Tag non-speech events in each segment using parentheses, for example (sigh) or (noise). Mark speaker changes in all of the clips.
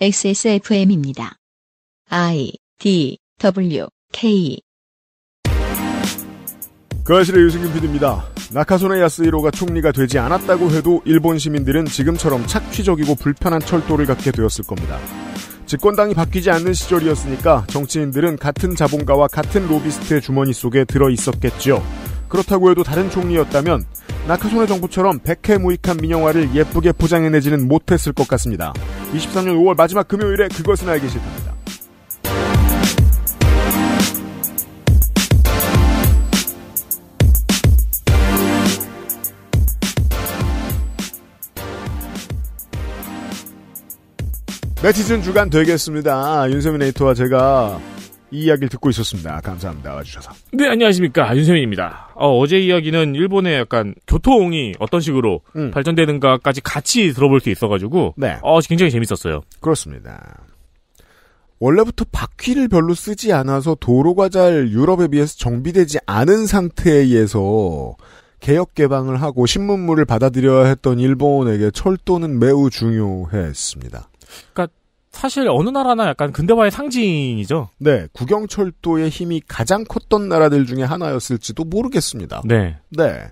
Speaker 1: XSFM입니다. I
Speaker 2: D W K
Speaker 1: 그 아실의 유승균 PD입니다. 나카소네 야스히로가 총리가 되지 않았다고 해도 일본 시민들은 지금처럼 착취적이고 불편한 철도를 갖게 되었을 겁니다. 집권당이 바뀌지 않는 시절이었으니까 정치인들은 같은 자본가와 같은 로비스트의 주머니 속에 들어 있었겠지 그렇다고 해도 다른 총리였다면 나카소네 정부처럼 백해 무익한 민영화를 예쁘게 포장해내지는 못했을 것 같습니다. 23년 5월 마지막 금요일에 그것은 알기 싫답니다. 네티즌 주간 되겠습니다. 윤세민 에이터와 제가 이 이야기를 듣고 있었습니다. 감사합니다. 와주셔서.
Speaker 3: 네, 안녕하십니까. 윤세민입니다. 어, 제 이야기는 일본의 약간 교통이 어떤 식으로 음. 발전되는가까지 같이 들어볼 수 있어가지고, 네. 어, 굉장히 재밌었어요.
Speaker 1: 그렇습니다.
Speaker 3: 원래부터 바퀴를
Speaker 1: 별로 쓰지 않아서 도로가 잘 유럽에 비해서 정비되지 않은 상태에서 개혁 개방을 하고 신문물을 받아들여야 했던 일본에게 철도는 매우 중요했습니다.
Speaker 3: 그러니까 사실 어느 나라나 약간 근대화의 상징이죠.
Speaker 1: 네, 국영철도의 힘이 가장 컸던 나라들 중에 하나였을지도 모르겠습니다. 네, 네.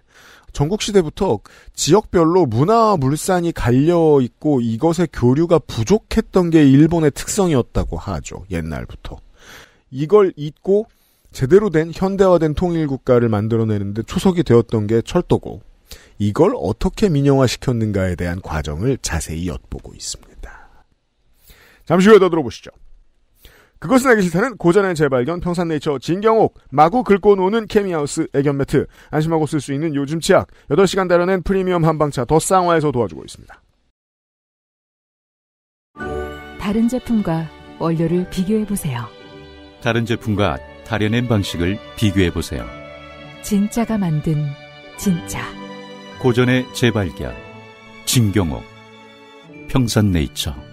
Speaker 1: 전국 시대부터 지역별로 문화 와 물산이 갈려 있고 이것의 교류가 부족했던 게 일본의 특성이었다고 하죠. 옛날부터 이걸 잊고 제대로 된 현대화된 통일 국가를 만들어내는데 초석이 되었던 게 철도고 이걸 어떻게 민영화시켰는가에 대한 과정을 자세히 엿보고 있습니다. 잠시 후에 더 들어보시죠. 그것은 알기 싫다는 고전의 재발견 평산네이처 진경옥 마구 긁고 노는 케미하우스 애견 매트 안심하고 쓸 수 있는 요즘 치약 8시간 달려낸 프리미엄 한방차 더 쌍화에서 도와주고 있습니다.
Speaker 2: 다른 제품과 원료를 비교해보세요. 다른 제품과 다려낸 방식을 비교해보세요. 진짜가 만든 진짜 고전의 재발견 진경옥 평산네이처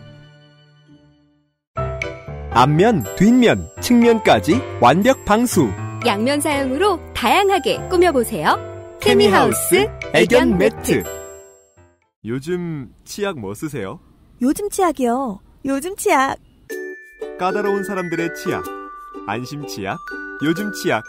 Speaker 2: 앞면, 뒷면, 측면까지 완벽 방수. 양면 사용으로 다양하게 꾸며보세요. 케미하우스 애견 매트. 요즘 치약 뭐 쓰세요?
Speaker 4: 요즘 치약이요. 요즘 치약.
Speaker 2: 까다로운 사람들의 치약. 안심 치약, 요즘 치약.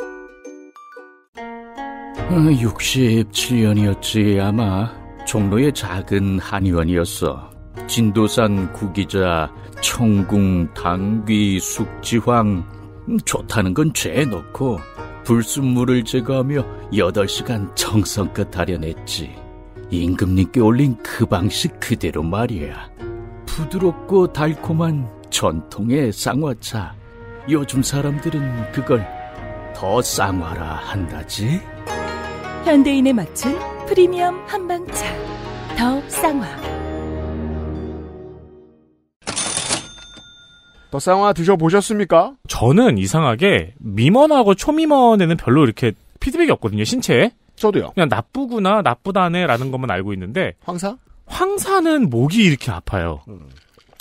Speaker 3: 67년이었지 어, 아마 종로의 작은 한의원이었어. 진도산 구기자 청궁, 당귀, 숙지황
Speaker 2: 음, 좋다는 건 죄에 넣고 불순물을 제거하며 8시간 정성껏 다려냈지 임금님께 올린 그 방식 그대로 말이야 부드럽고 달콤한 전통의 쌍화차 요즘 사람들은 그걸 더 쌍화라 한다지 현대인에 맞춘 프리미엄 한방차 더 쌍화
Speaker 1: 더쌍화 드셔보셨습니까?
Speaker 3: 저는 이상하게 미먼하고 초미먼에는 별로 이렇게 피드백이 없거든요, 신체에. 저도요. 그냥 나쁘구나, 나쁘다네라는 것만 알고 있는데. 황사? 황사는 목이 이렇게 아파요. 음.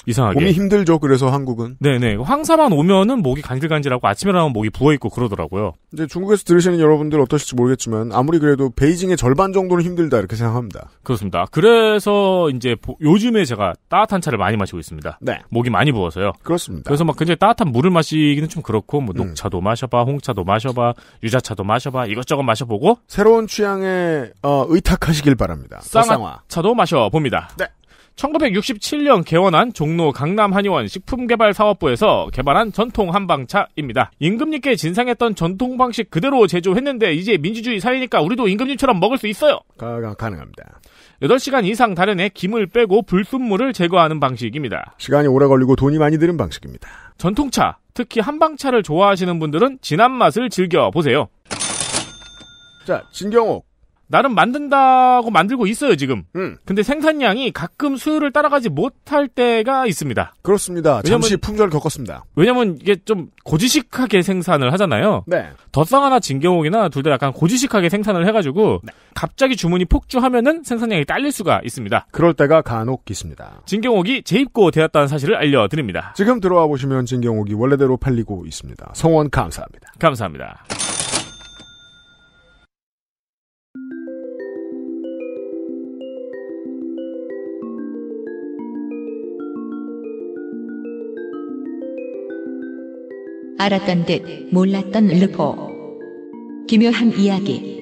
Speaker 3: 이상하게. 몸이
Speaker 1: 힘들죠. 그래서 한국은.
Speaker 3: 네네. 황사만 오면은 목이 간질간질하고 아침에 나면 목이 부어있고 그러더라고요.
Speaker 1: 이제 중국에서 들으시는 여러분들 어떠실지 모르겠지만 아무리 그래도 베이징의 절반 정도는 힘들다 이렇게 생각합니다.
Speaker 3: 그렇습니다. 그래서 이제 요즘에 제가 따뜻한 차를 많이 마시고 있습니다. 네. 목이 많이 부어서요. 그렇습니다. 그래서 막 굉장히 따뜻한 물을 마시기는 좀 그렇고 뭐 음. 녹차도 음. 마셔봐, 홍차도 마셔봐, 유자차도 마셔봐, 이것저것 마셔보고 새로운 취향에 어, 의탁하시길 바랍니다. 쌍화차도 마셔봅니다. 네. 1967년 개원한 종로 강남한의원 식품개발사업부에서 개발한 전통 한방차입니다. 임금님께 진상했던 전통 방식 그대로 제조했는데 이제 민주주의 사회니까 우리도 임금님처럼 먹을 수 있어요.
Speaker 1: 가, 가, 능합니다
Speaker 3: 8시간 이상 다른에 김을 빼고 불순물을 제거하는 방식입니다. 시간이 오래 걸리고 돈이 많이 드는 방식입니다. 전통차, 특히 한방차를 좋아하시는 분들은 진한 맛을 즐겨보세요. 자, 진경옥. 나름 만든다고 만들고 있어요 지금. 음. 근데 생산량이 가끔 수요를 따라가지 못할 때가 있습니다. 그렇습니다. 왜냐면, 잠시 품절을 겪었습니다. 왜냐면 이게 좀 고지식하게 생산을 하잖아요. 네. 덧상하나 진경옥이나 둘 다 약간 고지식하게 생산을 해가지고 네. 갑자기 주문이 폭주하면은 생산량이 딸릴 수가 있습니다. 그럴 때가 간혹 있습니다. 진경옥이 재입고 되었다는 사실을 알려드립니다.
Speaker 1: 지금 들어와 보시면 진경옥이 원래대로 팔리고 있습니다. 성원 감사합니다. 감사합니다.
Speaker 2: 알았던 듯 몰랐던 르포. 기묘한 이야기.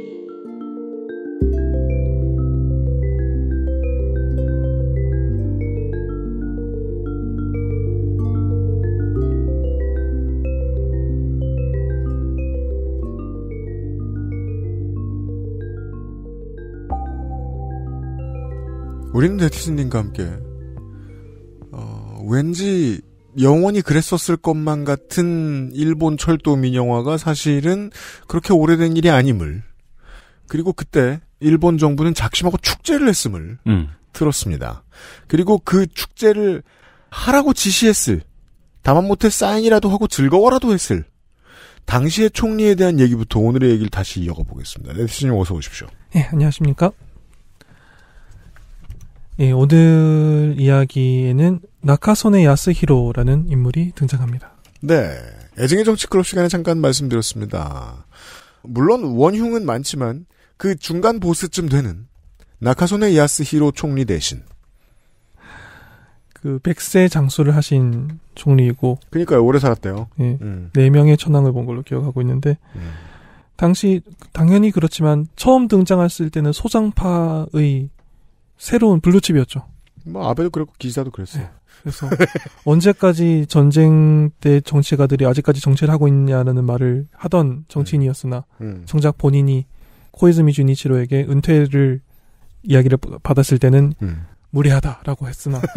Speaker 1: 우리는 데티스님과 함께 어, 왠지 영원히 그랬었을 것만 같은 일본 철도 민영화가 사실은 그렇게 오래된 일이 아님을 그리고 그때 일본 정부는 작심하고 축제를 했음을 음. 들었습니다. 그리고 그 축제를 하라고 지시했을 다만 못해 사인이라도 하고 즐거워라도 했을 당시의 총리에 대한 얘기부터 오늘의 얘기를 다시 이어가 보겠습니다. 네티즌님 어서 오십시오.
Speaker 4: 예, 네, 안녕하십니까? 예, 오늘 이야기에는 나카소네 야스히로라는 인물이 등장합니다.
Speaker 1: 네. 애증의 정치 클럽 시간에 잠깐 말씀드렸습니다. 물론 원흉은 많지만 그 중간 보스쯤 되는 나카소네 야스히로 총리 대신
Speaker 4: 그 백세 장수를 하신 총리이고
Speaker 1: 그러니까요 오래 살았대요. 예, 음.
Speaker 4: 네 명의 천황을 본 걸로 기억하고 있는데 음. 당시 당연히 그렇지만 처음 등장했을 때는 소장파의 새로운 블루칩이었죠뭐
Speaker 1: 아베도 그랬고 기사도 그랬어요. 네.
Speaker 4: 그래서 (laughs) 언제까지 전쟁 때 정치가들이 아직까지 정치를 하고 있냐는 말을 하던 정치인이었으나 음. 음. 정작 본인이 코이즈미 주니치로에게 은퇴를 이야기를 받았을 때는 음. 무례하다라고 했으나 (laughs)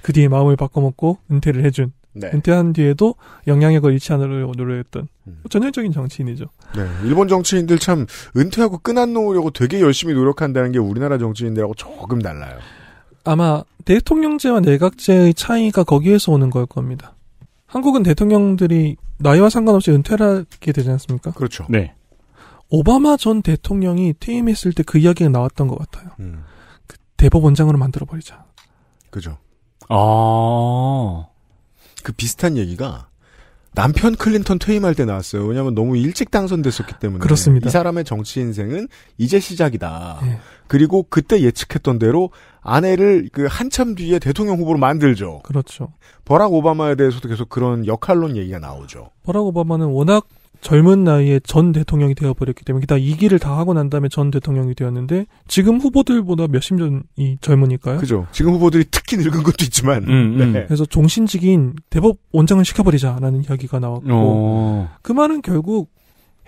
Speaker 4: 그 뒤에 마음을 바꿔먹고 은퇴를 해준 네. 은퇴한 뒤에도 영향력을 잃지 않으려고 노력했던 음. 전형적인 정치인이죠.
Speaker 1: 네, 일본 정치인들 참 은퇴하고 끝안 놓으려고 되게 열심히 노력한다는 게 우리나라 정치인들하고 조금 달라요.
Speaker 4: 아마 대통령제와 내각제의 차이가 거기에서 오는 걸 겁니다. 한국은 대통령들이 나이와 상관없이 은퇴를 하게 되지 않습니까? 그렇죠. 네. 오바마 전 대통령이 퇴임했을 때 그 이야기가 나왔던 것 같아요. 음. 그 대법원장으로 만들어버리자.
Speaker 1: 그죠. 아. 그 비슷한 얘기가 남편 클린턴 퇴임할 때 나왔어요. 왜냐하면 너무 일찍 당선됐었기 때문에. 그렇습니다. 이 사람의 정치 인생은 이제 시작이다. 예. 그리고 그때 예측했던 대로 아내를 그 한참 뒤에 대통령 후보로 만들죠. 그렇죠. 버락 오바마에 대해서도 계속 그런 역할론 얘기가 나오죠.
Speaker 4: 버락 오바마는 워낙 젊은 나이에 전 대통령이 되어버렸기 때문에 다 이기를 다 하고 난 다음에 전 대통령이 되었는데 지금 후보들보다 몇십 년이 젊으니까요. 그죠.
Speaker 1: 지금 후보들이 특히 늙은 것도 있지만. 음, 음. 네. 그래서
Speaker 4: 종신직인 대법 원장을 시켜버리자라는 이야기가 나왔고 오. 그 말은 결국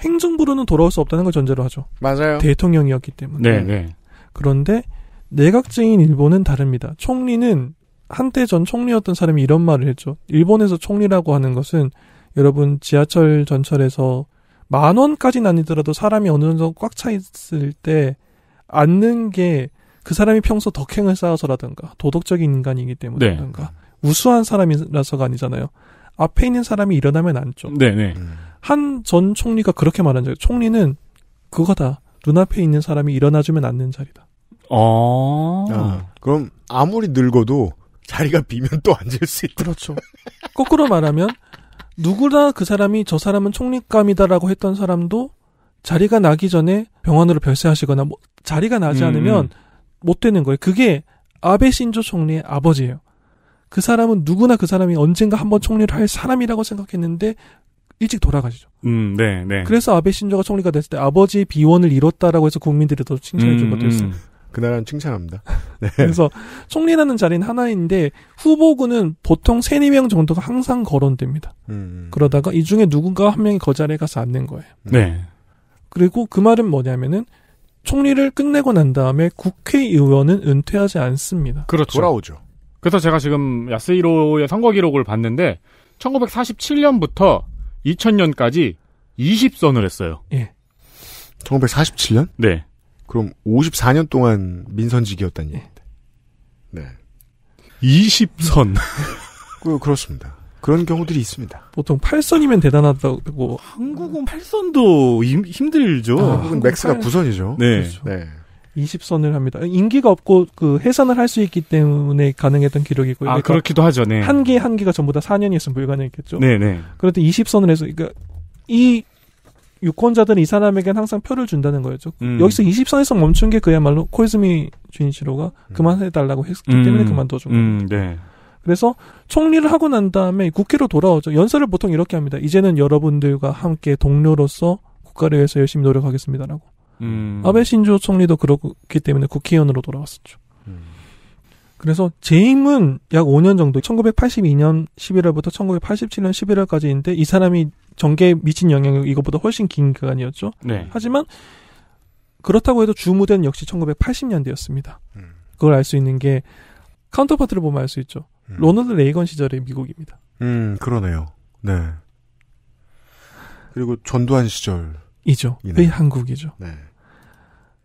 Speaker 4: 행정부로는 돌아올 수 없다는 걸 전제로 하죠. 맞아요. 대통령이었기 때문에. 네, 네. 그런데 내각제인 일본은 다릅니다. 총리는 한때 전 총리였던 사람이 이런 말을 했죠. 일본에서 총리라고 하는 것은 여러분 지하철 전철에서 만 원까지는 아니더라도 사람이 어느 정도 꽉 차 있을 때 앉는 게 그 사람이 평소 덕행을 쌓아서라든가 도덕적인 인간이기 때문이라든가 네. 우수한 사람이라서가 아니잖아요. 앞에 있는 사람이 일어나면 앉죠. 네네. 네. 음. 한전 총리가 그렇게 말한 적이 총리는 그거다. 눈앞에 있는 사람이 일어나주면 앉는 자리다.
Speaker 3: 어.
Speaker 4: 아, 그럼 아무리 늙어도 자리가 비면 또 앉을 수 있다. 그렇죠. 거꾸로 말하면 누구나 그 사람이 저 사람은 총리감이다라고 했던 사람도 자리가 나기 전에 병원으로 별세하시거나 뭐 자리가 나지 음. 않으면 음. 못 되는 거예요. 그게 아베 신조 총리의 아버지예요. 그 사람은 누구나 그 사람이 언젠가 한번 총리를 할 사람이라고 생각했는데 일찍 돌아가시죠.
Speaker 3: 음, 네, 네.
Speaker 4: 그래서 아베 신조가 총리가 됐을 때 아버지의 비원을 이뤘다라고 해서 국민들이 더 칭찬해 준 음, 것도 있어요. 음. 그 나라는 칭찬합니다. (laughs) 네. 그래서 총리라는 자리는 하나인데 후보군은 보통 3, 4명 정도가 항상 거론됩니다. 음, 음. 그러다가 이 중에 누군가 한 명이 거그 자리에 가서 앉는 거예요. 네. 네. 그리고 그 말은 뭐냐면은 총리를 끝내고 난 다음에 국회의원은 은퇴하지 않습니다.
Speaker 3: 그렇죠. 돌아오죠. 그래서 제가 지금 야스이로의 선거 기록을 봤는데 1947년부터 2000년까지 20선을 했어요. 예.
Speaker 1: 1947년? 네. 그럼 54년 동안 민선직이었다는 예. 얘기입니다. 네.
Speaker 4: 20선. (laughs) 그, 렇습니다 그런 경우들이 있습니다. 보통 8선이면 대단하다고. 한국은 8선도 힘, 힘들죠.
Speaker 1: 아, 한국은 맥스가 8... 9선이죠. 네. 그렇죠. 네.
Speaker 4: 20선을 합니다. 인기가 없고 그 해산을 할 수 있기 때문에 가능했던 기록이고요. 아, 그러니까 그렇기도 하죠. 네. 한개한 개가 전부 다 4년이었으면 불가능했겠죠. 네, 네. 그런데 20선을 해서 그러니까 이 유권자들은 이 사람에겐 항상 표를 준다는 거였죠. 음. 여기서 2 0에서 멈춘 게 그야말로 코이즈미 주니치로가 음. 그만해달라고 했기 때문에 음. 그만둬준 음, 겁니다. 네. 그래서 총리를 하고 난 다음에 국회로 돌아오죠. 연설을 보통 이렇게 합니다. 이제는 여러분들과 함께 동료로서 국가를 위해서 열심히 노력하겠습니다라고. 아베 신조 총리도 그렇기 때문에 국회의원으로 돌아왔었죠. 그래서 재임은 약 5년 정도, 1982년 11월부터 1987년 11월까지인데 이 사람이 전개에 미친 영향이 이것보다 훨씬 긴 기간이었죠. 네. 하지만 그렇다고 해도 주무대는 역시 1980년대였습니다. 음. 그걸 알 수 있는 게 카운터파트를 보면 알 수 있죠. 음. 로널드 레이건 시절의 미국입니다.
Speaker 1: 음, 그러네요. 네. 그리고 전두환 시절이죠.
Speaker 4: 의 그 한국이죠. 네.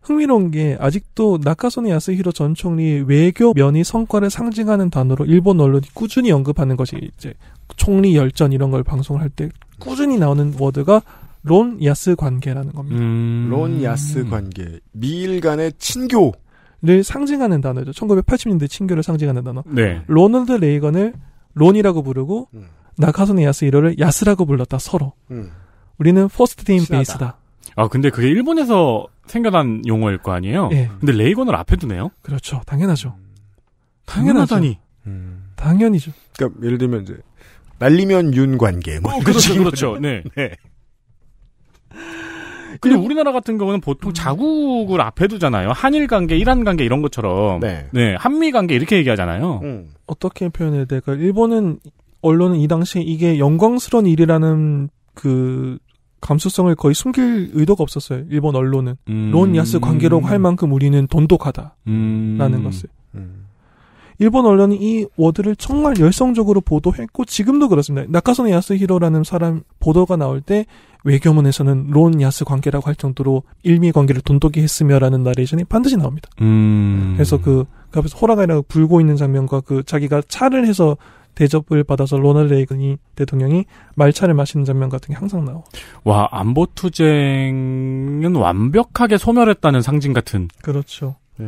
Speaker 4: 흥미로운 게 아직도 나카소네 야스히로 전 총리 외교면이 성과를 상징하는 단어로 일본 언론이 꾸준히 언급하는 것이 이제 총리 열전 이런 걸 방송할 때 꾸준히 나오는 워드가 론 야스 관계라는 겁니다. 음... 론 야스 관계. 미일 간의 친교. 를 상징하는 단어죠. 1980년대 친교를 상징하는 단어. 네. 로널드 레이건을 론이라고 부르고 음. 나카소네 야스 1호를 야스라고 불렀다 서로. 음. 우리는 퍼스트 네임 베이스다.
Speaker 3: 아 근데 그게 일본에서 생겨난 용어일 거 아니에요? 예. 근데 레이건을 앞에 두네요.
Speaker 4: 그렇죠. 당연하죠. 당연하다니. 당연하
Speaker 3: 음. 당연히죠. 그러니까 예를 들면 이제 날리면
Speaker 1: 윤 관계. 뭐 어, 그렇죠,
Speaker 3: 그렇죠. 네. (laughs) 네. 근데 우리나라 같은 경우는 보통 음. 자국을 앞에 두잖아요. 한일 관계, 이란 관계 이런 것처럼. 네. 네 한미 관계 이렇게 얘기하잖아요. 음.
Speaker 4: 어떻게 표현해야 될까? 일본은 언론은 이 당시에 이게 영광스러운 일이라는 그 감수성을 거의 숨길 의도가 없었어요. 일본 언론은. 음. 론 야스 관계로할 만큼 우리는 돈독하다라는 음. 것을. 음. 일본 언론이 이 워드를 정말 열성적으로 보도했고 지금도 그렇습니다. 나카소네 야스히로라는 사람 보도가 나올 때 외교문에서는 론 야스 관계라고 할 정도로 일미 관계를 돈독히 했으며라는 나레이션이 반드시 나옵니다.
Speaker 2: 음. 그래서
Speaker 4: 그, 그 앞에서 호라가이라고 불고 있는 장면과 그 자기가 차를 해서 대접을 받아서 로널드 레이건이 대통령이 말차를 마시는 장면 같은 게 항상 나와.
Speaker 3: 와 안보 투쟁은 완벽하게 소멸했다는 상징 같은.
Speaker 4: 그렇죠. 예.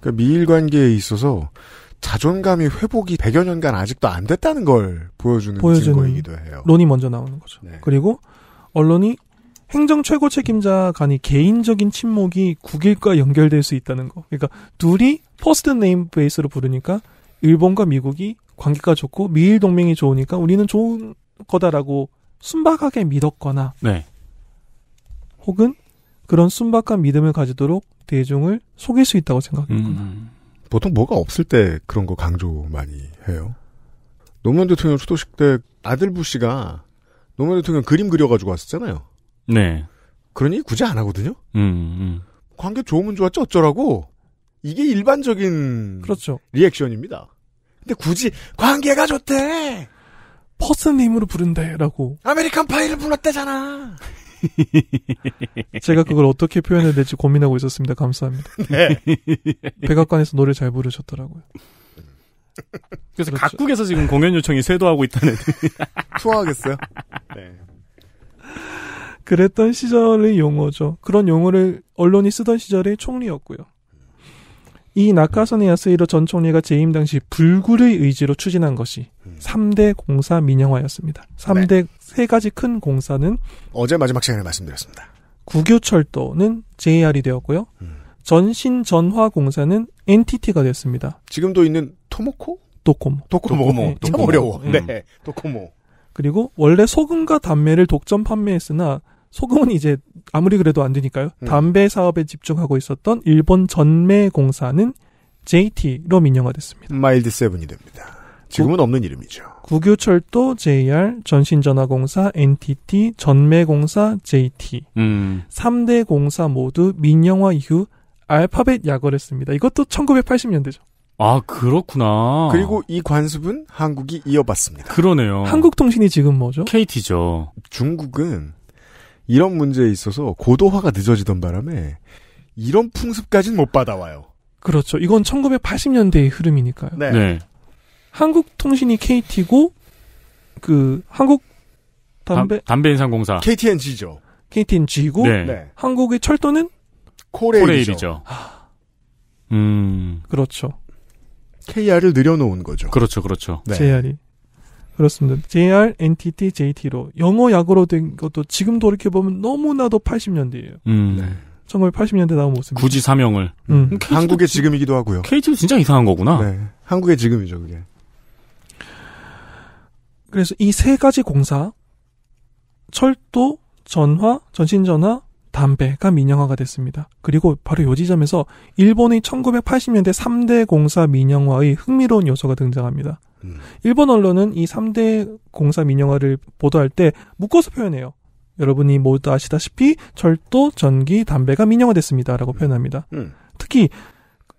Speaker 3: 그러니까 미일 관계에
Speaker 1: 있어서 자존감이 회복이 100여 년간 아직도 안 됐다는 걸 보여주는, 보여주는 증거이기도
Speaker 4: 해요. 론이 먼저 나오는 거죠. 네. 그리고 언론이 행정 최고 책임자 간의 개인적인 침묵이 국일과 연결될 수 있다는 거. 그러니까 둘이 퍼스트 네임 베이스로 부르니까 일본과 미국이 관계가 좋고 미일 동맹이 좋으니까 우리는 좋은 거다라고 순박하게 믿었거나 네. 혹은 그런 순박한 믿음을 가지도록 대중을 속일 수 있다고 생각했구나. 음. 보통
Speaker 1: 뭐가 없을 때 그런 거 강조 많이 해요. 노무현 대통령 추도식 때 아들 부씨가 노무현 대통령 그림 그려가지고 왔었잖아요. 네. 그러니 굳이 안 하거든요.
Speaker 2: 음, 음.
Speaker 1: 관계 좋으면 좋았지 어쩌라고. 이게 일반적인 그렇죠. 리액션입니다. 근데 굳이 관계가 좋대. 퍼슨 힘으로 부른대라고. 아메리칸 파이를 불렀대잖아.
Speaker 4: (laughs) 제가 그걸 어떻게 표현해야 될지 고민하고 있었습니다. 감사합니다. (laughs) 네. 백악관에서 노래 잘 부르셨더라고요.
Speaker 3: 그래서 그렇죠. 각국에서 지금 공연 요청이 쇄도하고 있다는 (laughs)
Speaker 4: 투어하겠어요? 네. 그랬던 시절의 용어죠. 그런 용어를 언론이 쓰던 시절의 총리였고요. 이낙하사의 야스히로 전 총리가 재임 당시 불굴의 의지로 추진한 것이 음. 3대 공사 민영화였습니다. 3대 네. 가지 큰 공사는 어제 마지막 시간에 말씀드렸습니다. 국유철도는 JR이 되었고요. 음. 전신전화공사는 NTT가 되었습니다
Speaker 1: 지금도 있는 토모코?
Speaker 4: 도코모. 도코모. 도코모. 네, 참 어려워. 네. 네. 도코모. 그리고 원래 소금과 담배를 독점 판매했으나 소금은 이제 아무리 그래도 안 되니까요. 음. 담배 사업에 집중하고 있었던 일본 전매 공사는 JT로 민영화됐습니다. 마일드
Speaker 1: 세븐이 됩니다. 지금은 구, 없는 이름이죠.
Speaker 4: 국유철도 JR, 전신전화공사, NTT, 전매공사 JT. 음. 3대 공사 모두 민영화 이후 알파벳 약어를 씁니다. 이것도 1980년대죠.
Speaker 1: 아, 그렇구나. 그리고 이 관습은 한국이 이어봤습니다 그러네요.
Speaker 4: 한국통신이 지금
Speaker 1: 뭐죠? KT죠. 중국은 이런 문제에 있어서 고도화가 늦어지던 바람에 이런 풍습까지는 못 받아와요.
Speaker 4: 그렇죠. 이건 1980년대의 흐름이니까요. 네. 네. 한국통신이 KT고 그 한국 담배
Speaker 3: 담배 인상공사 KTNG죠.
Speaker 4: KTNG고 네. 네. 한국의 철도는 코레일이죠. 코레일이죠.
Speaker 3: 음.
Speaker 4: 그렇죠.
Speaker 1: KR을 늘려놓은 거죠. 그렇죠, 그렇죠. 네. JR이.
Speaker 4: 그렇습니다. JR, NTT, JT로 영어 약으로 된 것도 지금 돌이켜 보면 너무나도 80년대예요. 음. 네. 1980년대 나온 모습. 굳이 사명을. 음. 음. 한국의 지금이기도 하고요. KT도 진짜 이상한
Speaker 1: 거구나. 네. 한국의 지금이죠, 그게.
Speaker 4: 그래서 이 세 가지 공사 철도, 전화, 전신전화, 담배가 민영화가 됐습니다. 그리고 바로 요 지점에서 일본의 1980년대 3대 공사 민영화의 흥미로운 요소가 등장합니다. 음. 일본 언론은 이 3대 공사 민영화를 보도할 때 묶어서 표현해요. 여러분이 모두 아시다시피 철도, 전기, 담배가 민영화됐습니다라고 음. 표현합니다. 음. 특히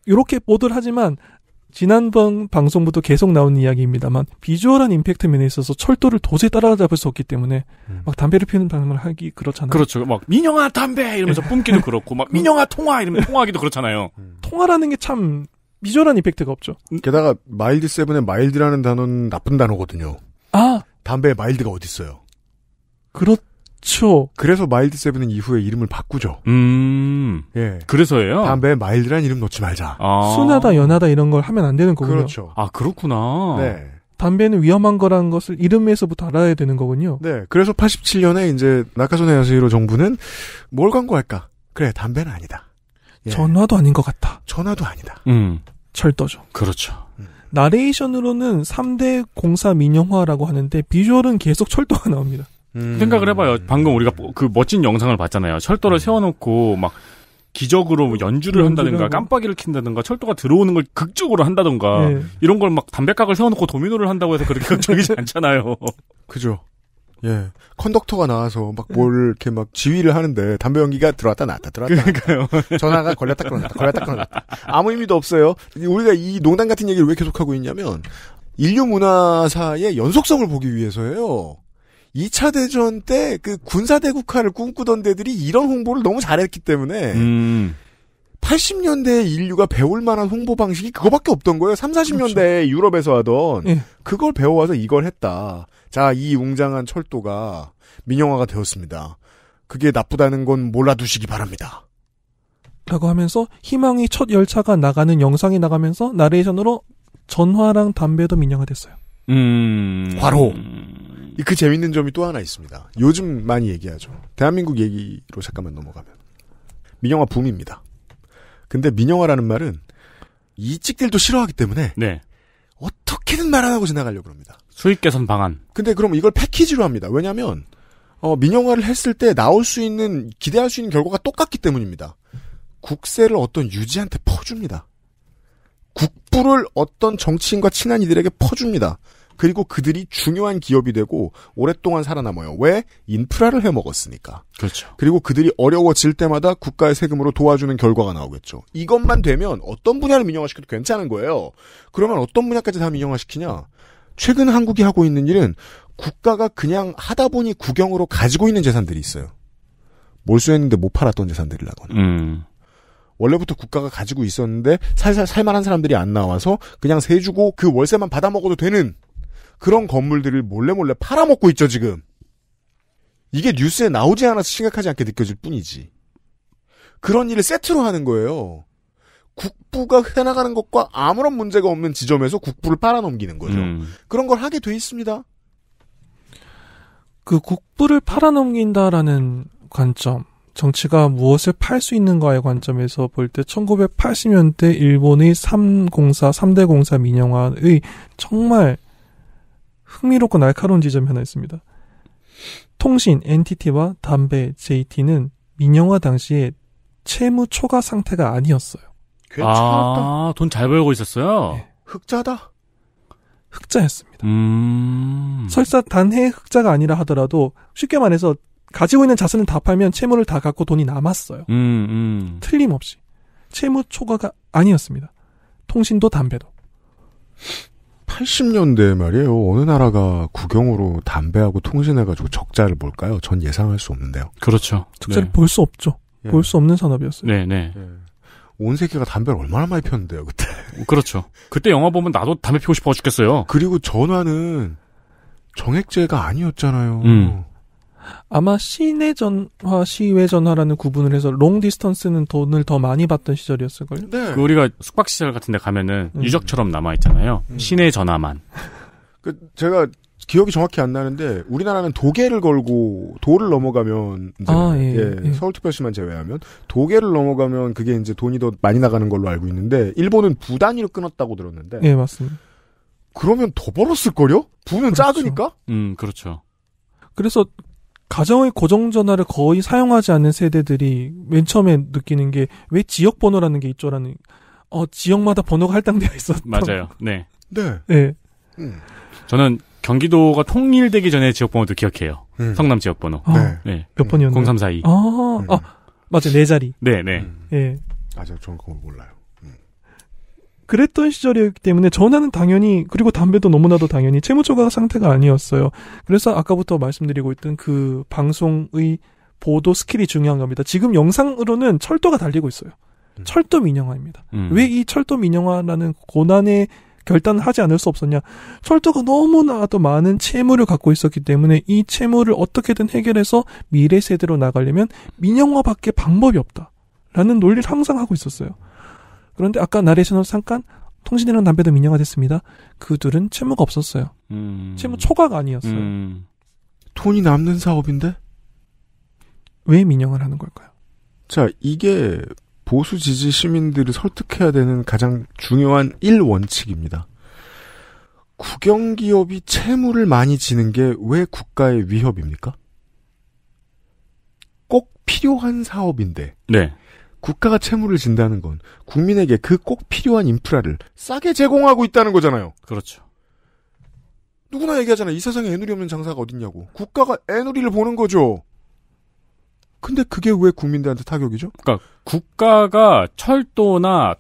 Speaker 4: 이렇게 보도를 하지만 지난번 방송부터 계속 나온 이야기입니다만 비주얼한 임팩트 면에 있어서 철도를 도저히 따라잡을 수 없기 때문에 음. 막 담배를 피우는 방송을 하기 그렇잖아요. 그렇죠. 막 민영아 담배 이러면서
Speaker 3: 예. 뿜기도 그렇고 막 (laughs) 민영아 통화 이러면 통화하기도 그렇잖아요. 음.
Speaker 4: 통화라는 게 참 비주얼한
Speaker 1: 임팩트가 없죠. 음. 게다가 마일드 세븐의 마일드라는 단어는 나쁜 단어거든요. 아 담배에 마일드가 어딨어요 그렇 그렇죠. 그래서 마일드 세븐은 이후에 이름을 바꾸죠. 음. 예. 그래서예요. 담배에 마일드란 이름 넣지 말자. 아. 순하다, 연하다
Speaker 4: 이런 걸 하면 안 되는 거군요. 그렇죠. 아,
Speaker 3: 그렇구나.
Speaker 4: 네. 담배는 위험한 거라는 것을 이름에서부터 알아야 되는 거군요. 네.
Speaker 1: 그래서 87년에 이제 나카소네 야스히로 정부는 뭘 광고할까?
Speaker 4: 그래, 담배는 아니다. 예. 전화도 아닌 것 같다. 전화도 아니다. 음. 철도죠.
Speaker 3: 그렇죠. 음.
Speaker 4: 나레이션으로는 3대 공사 민영화라고 하는데 비주얼은 계속 철도가 나옵니다.
Speaker 3: 음. 생각을 해봐요. 방금 우리가 그 멋진 영상을 봤잖아요. 철도를 음. 세워놓고 막 기적으로 뭐 연주를, 한다든가 하 깜빡이를 킨다든가 철도가 들어오는 걸 극적으로 한다든가 예. 이런 걸 막 담배각을 세워놓고 도미노를 한다고 해서 그렇게 극정이지 (laughs) 않잖아요.
Speaker 1: 그죠. 예.
Speaker 3: 컨덕터가 나와서 막
Speaker 1: 뭘 이렇게 막 지휘를 하는데 담배 연기가 들어왔다 나왔다 들어왔다. 그러니까요. 전화가 걸렸다 끊었다 걸렸다 끊었다. 아무 의미도 없어요. 우리가 이 농담 같은 얘기를 왜 계속하고 있냐면 인류 문화사의 연속성을 보기 위해서예요. 2차 대전 때 그 군사대국화를 꿈꾸던 데들이 이런 홍보를 너무 잘했기 때문에 음. 80년대의 인류가 배울 만한 홍보 방식이 그거밖에 없던 거예요. 3, 0 40년대 그렇죠. 유럽에서 하던 예. 그걸 배워와서 이걸 했다. 자, 이 웅장한 철도가 민영화가 되었습니다. 그게 나쁘다는 건 몰라두시기
Speaker 4: 바랍니다. 라고 하면서 희망이 첫 열차가 나가는 영상이 나가면서 나레이션으로 전화랑 담배도 민영화됐어요.
Speaker 2: 음. 과로. 음...
Speaker 1: 그 재밌는 점이 또 하나 있습니다. 요즘 많이 얘기하죠. 대한민국 얘기로 잠깐만 넘어가면. 민영화 붐입니다. 근데 민영화라는 말은 이찍들도 싫어하기 때문에 네. 어떻게든 말 안 하고 지나가려고 합니다. 수익 개선 방안. 근데 그럼 이걸 패키지로 합니다. 왜냐하면 어, 민영화를 했을 때 나올 수 있는 기대할 수 있는 결과가 똑같기 때문입니다. 국세를 어떤 유지한테 퍼줍니다. 국부를 어떤 정치인과 친한 이들에게 퍼줍니다. 그리고 그들이 중요한 기업이 되고 오랫동안 살아남아요. 왜? 인프라를 해먹었으니까. 그렇죠. 그리고 그들이 어려워질 때마다 국가의 세금으로 도와주는 결과가 나오겠죠. 이것만 되면 어떤 분야를 민영화시켜도 괜찮은 거예요. 그러면 어떤 분야까지 다 민영화시키냐? 최근 한국이 하고 있는 일은 국가가 그냥 하다 보니 국영으로 가지고 있는 재산들이 있어요. 몰수했는데 못 팔았던 재산들이라거나. 음. 원래부터 국가가 가지고 있었는데 살살 살만한 사람들이 안 나와서 그냥 세주고 그 월세만 받아 먹어도 되는 그런 건물들을 몰래 몰래 팔아먹고 있죠 지금. 이게 뉴스에 나오지 않아서 심각하지 않게 느껴질 뿐이지. 그런 일을 세트로 하는 거예요. 국부가 해나가는 것과 아무런 문제가 없는 지점에서 국부를 팔아넘기는 거죠. 음. 그런 걸 하게 돼 있습니다.
Speaker 4: 그 국부를 팔아넘긴다라는 관점, 정치가 무엇을 팔 수 있는가의 관점에서 볼 때 1980년대 일본의 3공사, 3대 공사 민영화의 정말 흥미롭고 날카로운 지점이 하나 있습니다. 통신 NTT와 담배 JT는 민영화 당시에 채무 초과 상태가 아니었어요. 괜찮았다.
Speaker 3: 아, 돈잘 벌고 있었어요?
Speaker 4: 네. 흑자다. 흑자였습니다. 음... 설사 단해 흑자가 아니라 하더라도 쉽게 말해서 가지고 있는 자산을 다 팔면 채무를 다 갖고 돈이 남았어요.
Speaker 3: 음, 음.
Speaker 4: 틀림없이 채무 초과가 아니었습니다. 통신도 담배도.
Speaker 1: 80년대 말이에요. 어느 나라가 국영으로 담배하고 통신해가지고 적자를 볼까요? 전 예상할 수 없는데요. 그렇죠. 적자를 네.
Speaker 4: 볼수 없죠. 예. 볼수 없는 산업이었어요.
Speaker 3: 네, 네. 예. 온 세계가 담배를 얼마나 많이 피웠는데요, 그때. 어, 그렇죠. 그때 영화 보면 나도 담배 피우고 싶어 죽겠어요. 그리고 전화는
Speaker 4: 정액제가 아니었잖아요. 음. 아마 시내 전화, 시외 전화라는 구분을 해서 롱 디스턴스는 돈을 더 많이 받던 시절이었을걸요? 네. 그
Speaker 3: 우리가 숙박 시설 같은 데 가면은 음. 유적처럼 남아 있잖아요. 음. 시내 전화만.
Speaker 1: (laughs) 그 제가 기억이 정확히 안 나는데 우리나라는 도계를 걸고 도를 넘어가면 아, 예, 예, 예. 서울특별시만 제외하면 도계를 넘어가면 그게 이제 돈이 더 많이 나가는 걸로 알고 있는데 일본은 부 단위로 끊었다고
Speaker 3: 들었는데
Speaker 4: 예 맞습니다. 그러면 더 벌었을 걸요? 부는 그렇죠. 작으니까?
Speaker 3: 음 그렇죠.
Speaker 4: 그래서 가정의 고정전화를 거의 사용하지 않는 세대들이 맨 처음에 느끼는 게 왜 지역 번호라는 게 있죠라는 어 지역마다 번호가 할당되어 있었던 (laughs) 맞아요. 네. 네. 네. 음.
Speaker 3: 저는 경기도가 통일되기 전에 지역 번호도 기억해요. 음. 성남 지역 번호. 아, 네. 네. 번이었나요? 0342. 아, 아, 음. 아 맞아요. 네 자리. 네, 네. 음. 예. 네. 아직 저는 그걸 몰라요.
Speaker 4: 그랬던 시절이었기 때문에 전화는 당연히 그리고 담배도 너무나도 당연히 채무조각 상태가 아니었어요. 그래서 아까부터 말씀드리고 있던 그 방송의 보도 스킬이 중요한 겁니다. 지금 영상으로는 철도가 달리고 있어요. 음. 철도 민영화입니다. 음. 왜이 철도 민영화라는 고난의 결단을 하지 않을 수 없었냐. 철도가 너무나도 많은 채무를 갖고 있었기 때문에 이 채무를 어떻게든 해결해서 미래 세대로 나가려면 민영화밖에 방법이 없다. 라는 논리를 항상 하고 있었어요. 그런데 아까 나레이션으로 잠깐 통신이랑 담배도 민영화 됐습니다. 그 둘은 채무가 없었어요. 음. 채무 초과가 아니었어요. 음. 돈이 남는 사업인데? 왜 민영화를 하는 걸까요?
Speaker 1: 자, 이게 보수 지지 시민들을 설득해야 되는 가장 중요한 1원칙입니다. 국영기업이 채무를 많이 지는 게 왜 국가의 위협입니까? 꼭 필요한 사업인데. 네. 국가가 채무를 진다는 건 국민에게 그 꼭 필요한 인프라를 싸게 제공하고 있다는 거잖아요. 그렇죠. 누구나 얘기하잖아. 이 세상에 애누리 없는 장사가 어딨냐고. 국가가 애누리를 보는 거죠. 근데 그게 왜 국민들한테 타격이죠?
Speaker 3: 그러니까 국가가 철도나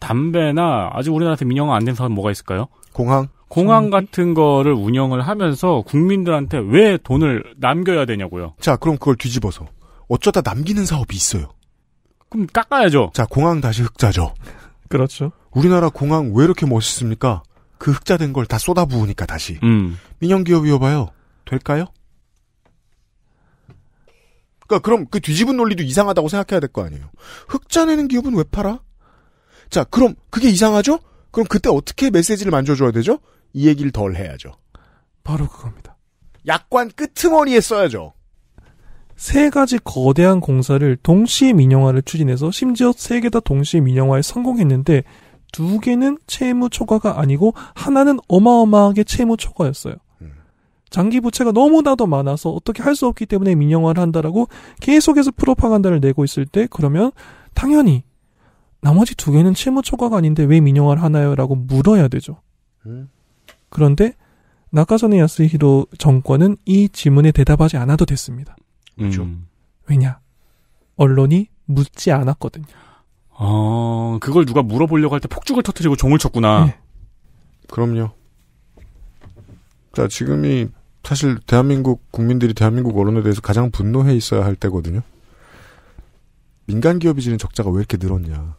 Speaker 3: 담배나 아직 우리나라에서 민영화 안 된 사업 뭐가 있을까요? 공항. 공항 같은 거를 운영을 하면서 국민들한테 왜 돈을 남겨야 되냐고요.
Speaker 1: 자, 그럼 그걸 뒤집어서 어쩌다 남기는 사업이 있어요. 그럼 깎아야죠. 자, 공항 다시 흑자죠. 그렇죠. 우리나라 공항 왜 이렇게 멋있습니까? 그 흑자된 걸 다 쏟아부으니까 다시. 음. 민영기업이어봐요. 될까요? 그러니까 그럼 그 뒤집은 논리도 이상하다고 생각해야 될 거 아니에요. 흑자 내는 기업은 왜 팔아? 자, 그럼 그게 이상하죠? 그럼 그때 어떻게 메시지를 만져줘야 되죠? 이 얘기를 덜 해야죠.
Speaker 4: 바로 그겁니다.
Speaker 1: 약관 끄트머리에 써야죠.
Speaker 4: 세 가지 거대한 공사를 동시에 민영화를 추진해서 심지어 세 개 다 동시에 민영화에 성공했는데 두 개는 채무 초과가 아니고 하나는 어마어마하게 채무 초과였어요. 음. 장기 부채가 너무나도 많아서 어떻게 할 수 없기 때문에 민영화를 한다라고 계속해서 프로파간다를 내고 있을 때 그러면 당연히 나머지 두 개는 채무 초과가 아닌데 왜 민영화를 하나요라고 물어야 되죠. 음. 그런데 나카소네 야스히로 정권은 이 질문에 대답하지 않아도 됐습니다. 우주. 음. 왜냐? 언론이 묻지 않았거든요.
Speaker 3: 어, 그걸 누가 물어보려고 할 때 폭죽을 터뜨리고 종을 쳤구나. 네.
Speaker 1: 그럼요. 자, 지금이 사실 대한민국 국민들이 대한민국 언론에 대해서 가장 분노해 있어야 할 때거든요. 민간 기업이 지는 적자가 왜 이렇게 늘었냐.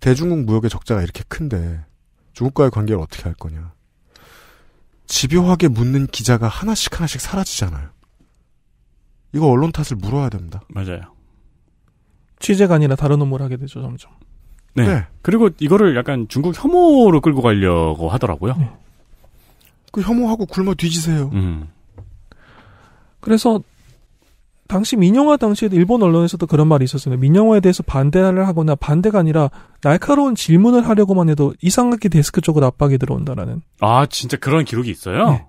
Speaker 1: 대중국 무역의 적자가 이렇게 큰데 중국과의 관계를 어떻게 할 거냐. 집요하게 묻는 기자가 하나씩 하나씩 사라지잖아요.
Speaker 3: 이거 언론 탓을 물어야 됩니다.
Speaker 4: 맞아요. 취재가 아니라 다른 업무를 하게 되죠, 점점.
Speaker 3: 네. 네. 그리고 이거를 약간 중국 혐오로 끌고 가려고 하더라고요. 네.
Speaker 4: 그 혐오하고 굶어 뒤지세요. 음. 그래서 당시 민영화 당시에도 일본 언론에서도 그런 말이 있었어요. 민영화에 대해서 반대를 하거나 반대가 아니라 날카로운 질문을 하려고만 해도 이상하게 데스크 쪽으로 압박이 들어온다라는.
Speaker 3: 아 진짜 그런 기록이 있어요? 네.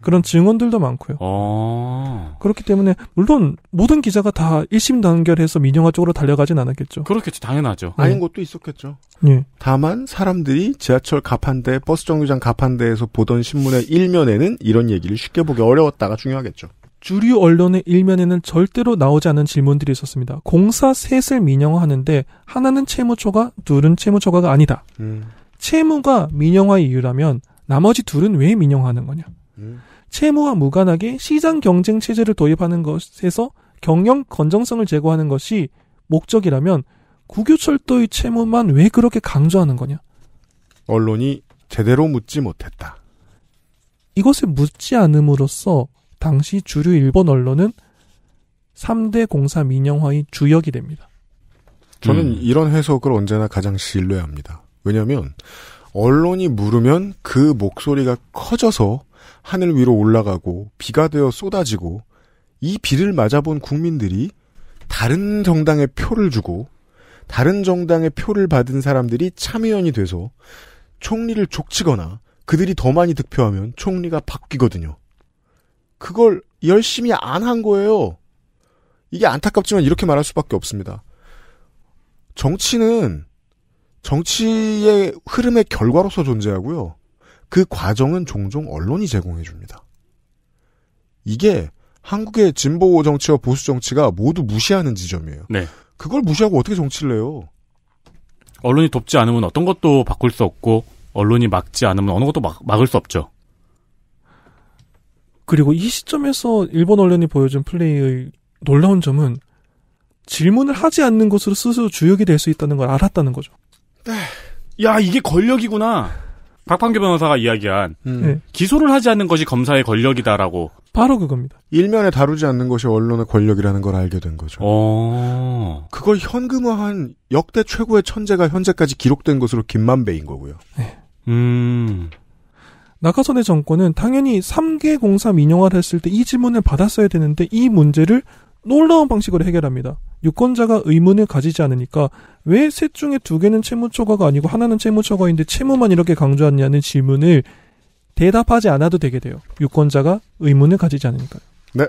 Speaker 4: 그런 증언들도 많고요.
Speaker 3: 아.
Speaker 4: 그렇기 때문에 물론 모든 기자가 다 1심 단결해서 민영화 쪽으로 달려가진 않았겠죠. 그렇겠죠. 당연하죠. 네. 아닌 네.
Speaker 1: 것도 있었겠죠.
Speaker 4: 예. 다만 사람들이 지하철 가판대,
Speaker 1: 버스 정류장 가판대에서 보던 신문의 일면에는 이런 얘기를 쉽게 보기 어려웠다가 중요하겠죠.
Speaker 4: 주류 언론의 일면에는 절대로 나오지 않은 질문들이 있었습니다. 공사 셋을 민영화하는데 하나는 채무초과 둘은 채무초과가 아니다. 음. 채무가 민영화의 이유라면 나머지 둘은 왜 민영화하는 거냐? 음. 채무와 무관하게 시장 경쟁 체제를 도입하는 것에서 경영 건정성을 제고하는 것이 목적이라면 국유철도의 채무만 왜 그렇게 강조하는 거냐?
Speaker 1: 언론이 제대로 묻지 못했다.
Speaker 4: 이것을 묻지 않음으로써 당시 주류 일본 언론은 3대 공사 민영화의 주역이 됩니다. 저는 음.
Speaker 1: 이런 해석을 언제나 가장 신뢰합니다. 왜냐하면 언론이 물으면 그 목소리가 커져서 하늘 위로 올라가고 비가 되어 쏟아지고 이 비를 맞아본 국민들이 다른 정당의 표를 주고 다른 정당의 표를 받은 사람들이 참의원이 돼서 총리를 족치거나 그들이 더 많이 득표하면 총리가 바뀌거든요. 그걸 열심히 안 한 거예요. 이게 안타깝지만 이렇게 말할 수밖에 없습니다. 정치는 정치의 흐름의 결과로서 존재하고요. 그 과정은 종종 언론이 제공해 줍니다. 이게 한국의 진보 정치와 보수 정치가 모두 무시하는 지점이에요. 네. 그걸 무시하고 어떻게
Speaker 4: 정치를 해요?
Speaker 3: 언론이 돕지 않으면 어떤 것도 바꿀 수 없고 언론이 막지 않으면 어느 것도 막, 막을 수 없죠.
Speaker 4: 그리고 이 시점에서 일본 언론이 보여준 플레이의 놀라운 점은 질문을 하지 않는 것으로 스스로 주역이 될 수 있다는 걸 알았다는 거죠. 네. 야, 이게 권력이구나.
Speaker 3: 박판규 변호사가 이야기한 음. 네. 기소를 하지 않는 것이 검사의 권력이다라고
Speaker 4: 바로 그겁니다.
Speaker 1: 일면에 다루지 않는 것이 언론의 권력이라는 걸 알게 된 거죠. 어... 그걸 현금화한 역대 최고의 천재가 현재까지 기록된 것으로 김만배인 거고요. 네. 음.
Speaker 4: 나가선의 정권은 당연히 3개 공사 민영화를 했을 때 이 질문을 받았어야 되는데 이 문제를 놀라운 방식으로 해결합니다. 유권자가 의문을 가지지 않으니까 왜 셋 중에 두 개는 채무초과가 아니고 하나는 채무초과인데 채무만 이렇게 강조하냐는 질문을 대답하지 않아도 되게 돼요. 유권자가 의문을 가지지 않으니까요.
Speaker 1: 네.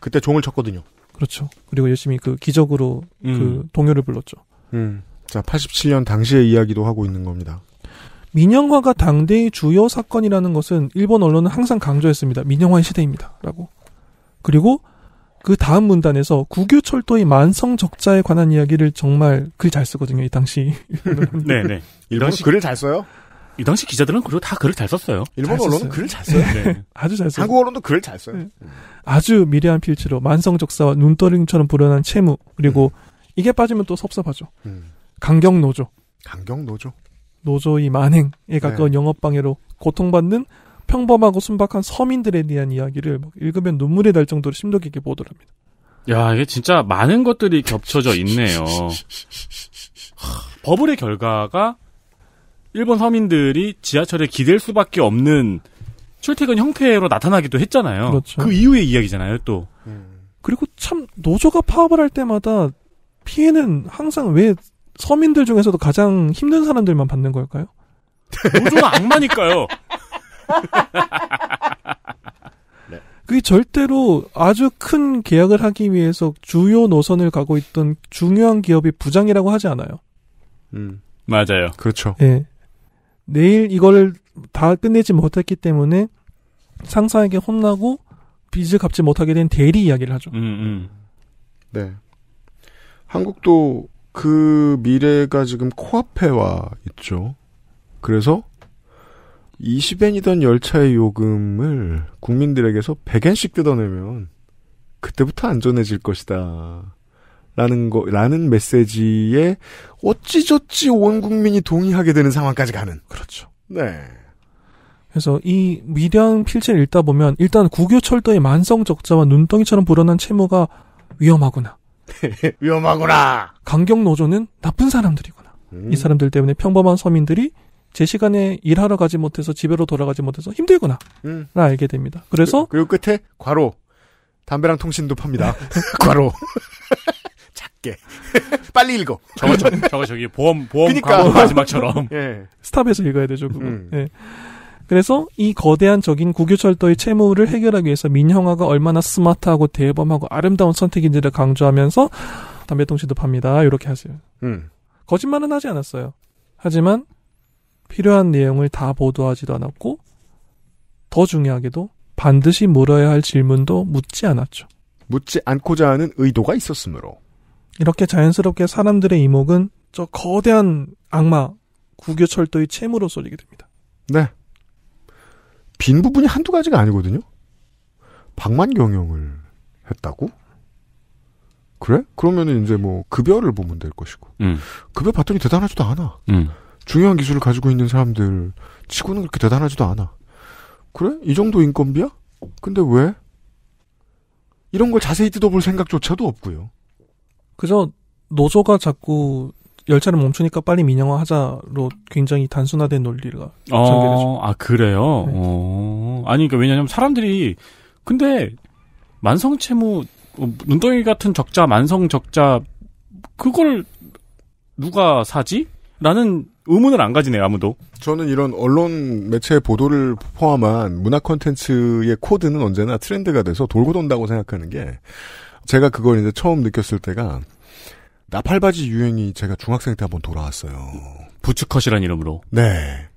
Speaker 1: 그때 종을 쳤거든요.
Speaker 4: 그렇죠. 그리고 열심히 그 기적으로 그 음. 그 동요를 불렀죠.
Speaker 1: 음. 자, 87년 당시의 이야기도 하고 있는 겁니다.
Speaker 4: 민영화가 당대의 주요 사건이라는 것은 일본 언론은 항상 강조했습니다. 민영화의 시대입니다. 라고. 그리고 그 다음 문단에서 국유철도의 만성 적자에 관한 이야기를 정말 글 잘 쓰거든요. 이 당시. 네네. (laughs)
Speaker 1: 네.
Speaker 3: 이당 글을 잘 써요? 이 당시 기자들은 그리고 다 글을 잘 썼어요. 일본 잘 언론은 글을 잘 써요. 네. 네. (laughs) 아주 잘 써요. 한국 언론도 글을 잘 써요. 네.
Speaker 4: 아주 미래한 필치로 만성 적사와 눈떠링처럼 불어난 채무 그리고 음. 이게 빠지면 또 섭섭하죠. 음. 강경 노조.
Speaker 1: 강경 노조.
Speaker 4: 노조의 만행에 가까운 네. 영업 방해로 고통받는 평범하고 순박한 서민들에 대한 이야기를 읽으면 눈물이 날 정도로 심도 깊게 보더랍니다
Speaker 3: 야, 이게 진짜 많은 것들이 겹쳐져 있네요. 버블의 결과가 일본 서민들이 지하철에 기댈 수밖에 없는 출퇴근 형태로 나타나기도 했잖아요. 그렇죠. 그 이후의 이야기잖아요, 또.
Speaker 4: 그리고 참 노조가 파업을 할 때마다 피해는 항상 왜 서민들 중에서도 가장 힘든 사람들만 받는 걸까요? 노조가
Speaker 3: 악마니까요.
Speaker 4: 네. 그게 절대로 아주 큰 계약을 하기 위해서 주요 노선을 가고 있던 중요한 기업이 부장이라고 하지 않아요.
Speaker 3: 음, 맞아요. 그렇죠. 예. 네.
Speaker 4: 내일 이걸다 끝내지 못했기 때문에 상사에게 혼나고 빚을 갚지 못하게 된 대리 이야기를 하죠. 음, 음. 네. 한국도
Speaker 1: 그 미래가 지금 코앞에 와 있죠. 그래서 20엔이던 열차의 요금을 국민들에게서 100엔씩 뜯어내면 그때부터 안전해질 것이다. 라는 거, 라는
Speaker 4: 메시지에 어찌저찌 온 국민이 동의하게 되는 상황까지 가는. 그렇죠. 네. 그래서 이 미량 필체를 읽다 보면 일단 국유 철도의 만성 적자와 눈덩이처럼 불어난 채무가 위험하구나.
Speaker 3: 네, 위험하구나.
Speaker 4: 강경 노조는 나쁜 사람들이구나. 음. 이 사람들 때문에 평범한 서민들이 제 시간에 일하러 가지 못해서 집으로 돌아가지 못해서 힘들구나. 음. 라 알게 됩니다. 그래서 그, 그리고 끝에 과로
Speaker 1: 담배랑 통신도 팝니다. 과로 (laughs) (laughs) 작게 (laughs) 빨리 읽어. 저거 저, 저거 저기 보험 보험 그러니까. 광고 마지막처럼
Speaker 3: 예.
Speaker 4: 스탑에서 읽어야 되죠 그거. 음. 예. 그래서 이 거대한 적인 구교철도의 채무를 해결하기 위해서 민형화가 얼마나 스마트하고 대범하고 아름다운 선택인지를 강조하면서 담배통신도 팝니다. 이렇게 하세요. 음. 거짓말은 하지 않았어요. 하지만 필요한 내용을 다 보도하지도 않았고 더 중요하게도 반드시 물어야 할 질문도 묻지 않았죠.
Speaker 1: 묻지 않고자 하는 의도가 있었으므로
Speaker 4: 이렇게 자연스럽게 사람들의 이목은 저 거대한 악마 구교철도의 채무로 쏠리게 됩니다.
Speaker 1: 네. 빈 부분이 한두 가지가 아니거든요. 방만 경영을 했다고? 그래? 그러면은 이제 뭐 급여를 보면 될 것이고 음. 급여 봤더니 대단하지도 않아. 음. 중요한 기술을 가지고 있는 사람들 치고는 그렇게 대단하지도 않아. 그래? 이 정도 인건비야? 근데 왜?
Speaker 4: 이런 걸 자세히 뜯어볼 생각조차도 없고요. 그래서 노조가 자꾸 열차를 멈추니까 빨리 민영화하자로 굉장히 단순화된 논리가 어, 전개되죠.
Speaker 3: 아 그래요? 네. 어, 아니 그러니까 왜냐하면 사람들이 근데 만성채무 어, 눈덩이 같은 적자 만성 적자 그걸 누가 사지? 라는 의문을 안 가지네요, 아무도. 저는 이런
Speaker 1: 언론 매체 보도를 포함한 문화 콘텐츠의 코드는 언제나 트렌드가 돼서 돌고 돈다고 생각하는 게 제가 그걸 이제 처음 느꼈을 때가 나팔바지 유행이 제가 중학생 때 한번 돌아왔어요.
Speaker 3: 부츠컷이란 이름으로.
Speaker 1: 네.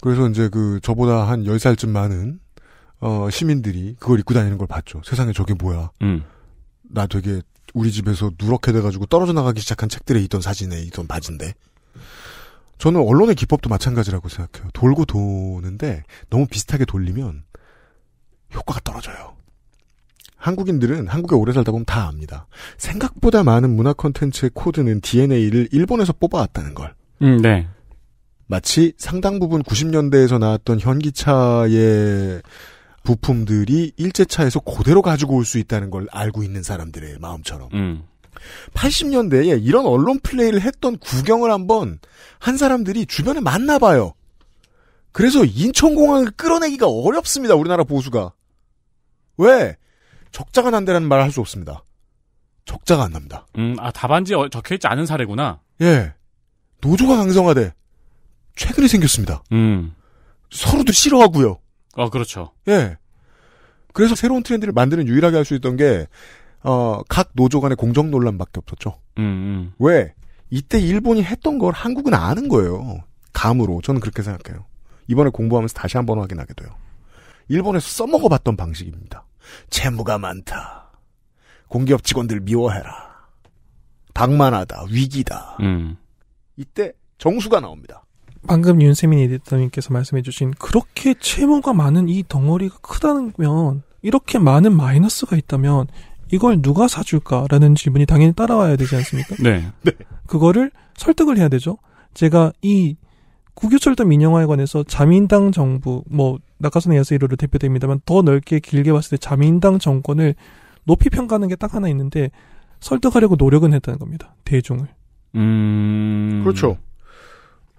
Speaker 1: 그래서 이제 그 저보다 한 10살쯤 많은 어 시민들이 그걸 입고 다니는 걸 봤죠. 세상에 저게 뭐야. 음. 나 되게 우리 집에서 누렇게 돼가지고 떨어져 나가기 시작한 책들에 있던 사진에 있던 바지인데. 저는 언론의 기법도 마찬가지라고 생각해요. 돌고 도는데 너무 비슷하게 돌리면 효과가 떨어져요. 한국인들은 한국에 오래 살다 보면 다 압니다. 생각보다 많은 문화 콘텐츠의 코드는 DNA를 일본에서 뽑아왔다는 걸. 음, 네. 마치 상당 부분 90년대에서 나왔던 현기차의 부품들이 일제차에서 그대로 가지고 올 수 있다는 걸 알고 있는 사람들의 마음처럼. 음. 80년대에 이런 언론 플레이를 했던 구경을 한번 한 사람들이 주변에 만나 봐요. 그래서 인천공항을 끌어내기가 어렵습니다. 우리나라 보수가. 왜? 적자가 난다라는 말을 할 수 없습니다. 적자가 안 납니다.
Speaker 3: 음, 아, 답안지에 어, 적혀있지 않은 사례구나.
Speaker 1: 예. 노조가 강성화돼. 최근에 생겼습니다. 음. 서로도 싫어하고요. 아, 그렇죠. 예. 그래서 새로운 트렌드를 만드는 유일하게 할 수 있던 게 어, 각 노조 간의 공정 논란밖에 없었죠. 음, 음, 왜? 이때 일본이 했던 걸 한국은 아는 거예요. 감으로. 저는 그렇게 생각해요. 이번에 공부하면서 다시 한번 확인하게 돼요. 일본에서 써먹어봤던 방식입니다. 채무가 많다. 공기업 직원들 미워해라. 방만하다. 위기다. 음. 이때 정수가 나옵니다.
Speaker 4: 방금 윤세민 에디터님께서 말씀해주신 그렇게 채무가 많은 이 덩어리가 크다면 이렇게 많은 마이너스가 있다면 이걸 누가 사줄까라는 질문이 당연히 따라와야 되지 않습니까? 네. 네. 그거를 설득을 해야 되죠. 제가 이 국유철도 민영화에 관해서 자민당 정부, 뭐, 낙하선 야스 1호를 대표됩니다만 더 넓게 길게 봤을 때 자민당 정권을 높이 평가하는 게 딱 하나 있는데 설득하려고 노력은 했다는 겁니다. 대중을.
Speaker 1: 음. 그렇죠.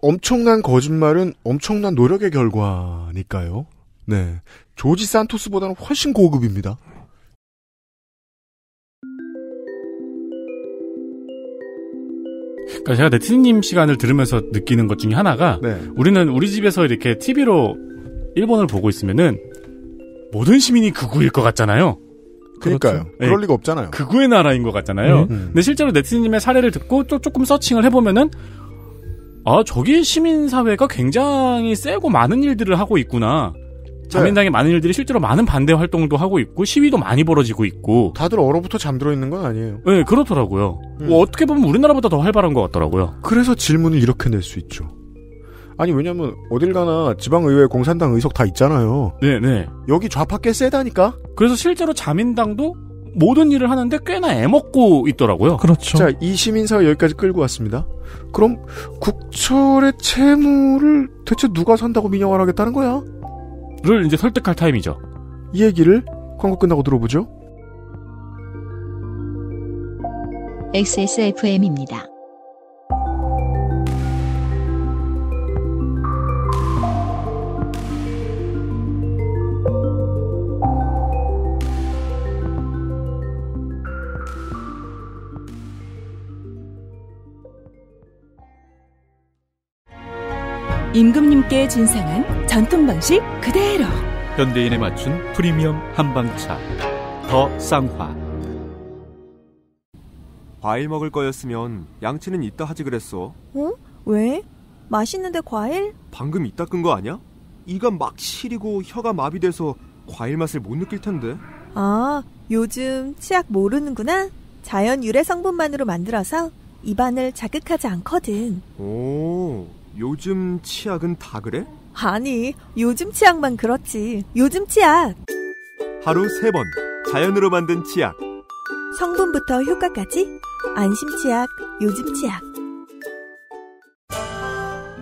Speaker 1: 엄청난 거짓말은 엄청난 노력의 결과니까요. 네. 조지 산토스보다는 훨씬 고급입니다.
Speaker 3: 그러니까 제가 네티님 즌 시간을 들으면서 느끼는 것 중에 하나가 네. 우리는 우리 집에서 이렇게 TV로 일본을 보고 있으면은 모든 시민이 극우일 그 것 같잖아요. 그러니까요. 그렇죠. 그럴 네. 리가 없잖아요. 극우의 그 나라인 것 같잖아요. 음, 음. 근데 실제로 네티님의 즌 사례를 듣고 또 조금 서칭을 해보면은 아 저기 시민 사회가 굉장히 세고 많은 일들을 하고 있구나. 네. 자민당의 네. 많은 일들이 실제로 많은 반대 활동도 하고 있고 시위도 많이 벌어지고 있고 다들 얼어붙어
Speaker 1: 잠들어 있는 건 아니에요.
Speaker 3: 네 그렇더라고요. 음. 뭐 어떻게 보면 우리나라보다 더 활발한 것 같더라고요. 그래서 질문을 이렇게 낼 수 있죠. 아니
Speaker 1: 왜냐면 어딜 가나 지방의회 공산당 의석 다 있잖아요. 네네. 네. 여기 좌파 께 세다니까. 그래서 실제로 자민당도 모든 일을 하는데 꽤나 애먹고 있더라고요. 그렇죠. 자, 이 시민사회 여기까지 끌고 왔습니다. 그럼 국철의 채무를 대체 누가 산다고 민영화를 하겠다는 거야? 를 이제 설득할 타임이죠. 이 얘기를 광고 끝나고 들어보죠.
Speaker 2: XSFM입니다. 임금님께 진상한 전통 방식 그대로 현대인에 맞춘 프리미엄 한방차 더 쌍화 과일 먹을 거였으면 양치는 이따 하지 그랬어 어? 왜? 맛있는데 과일? 방금 이따 끈 거 아니야? 이가 막 시리고 혀가 마비돼서 과일 맛을 못 느낄 텐데 아 요즘 치약 모르는구나 자연 유래 성분만으로 만들어서 입안을 자극하지 않거든 오 요즘 치약은 다 그래? 아니, 요즘 치약만 그렇지. 요즘 치약. 하루 세번 자연으로 만든 치약. 성분부터 효과까지 안심 치약, 요즘 치약.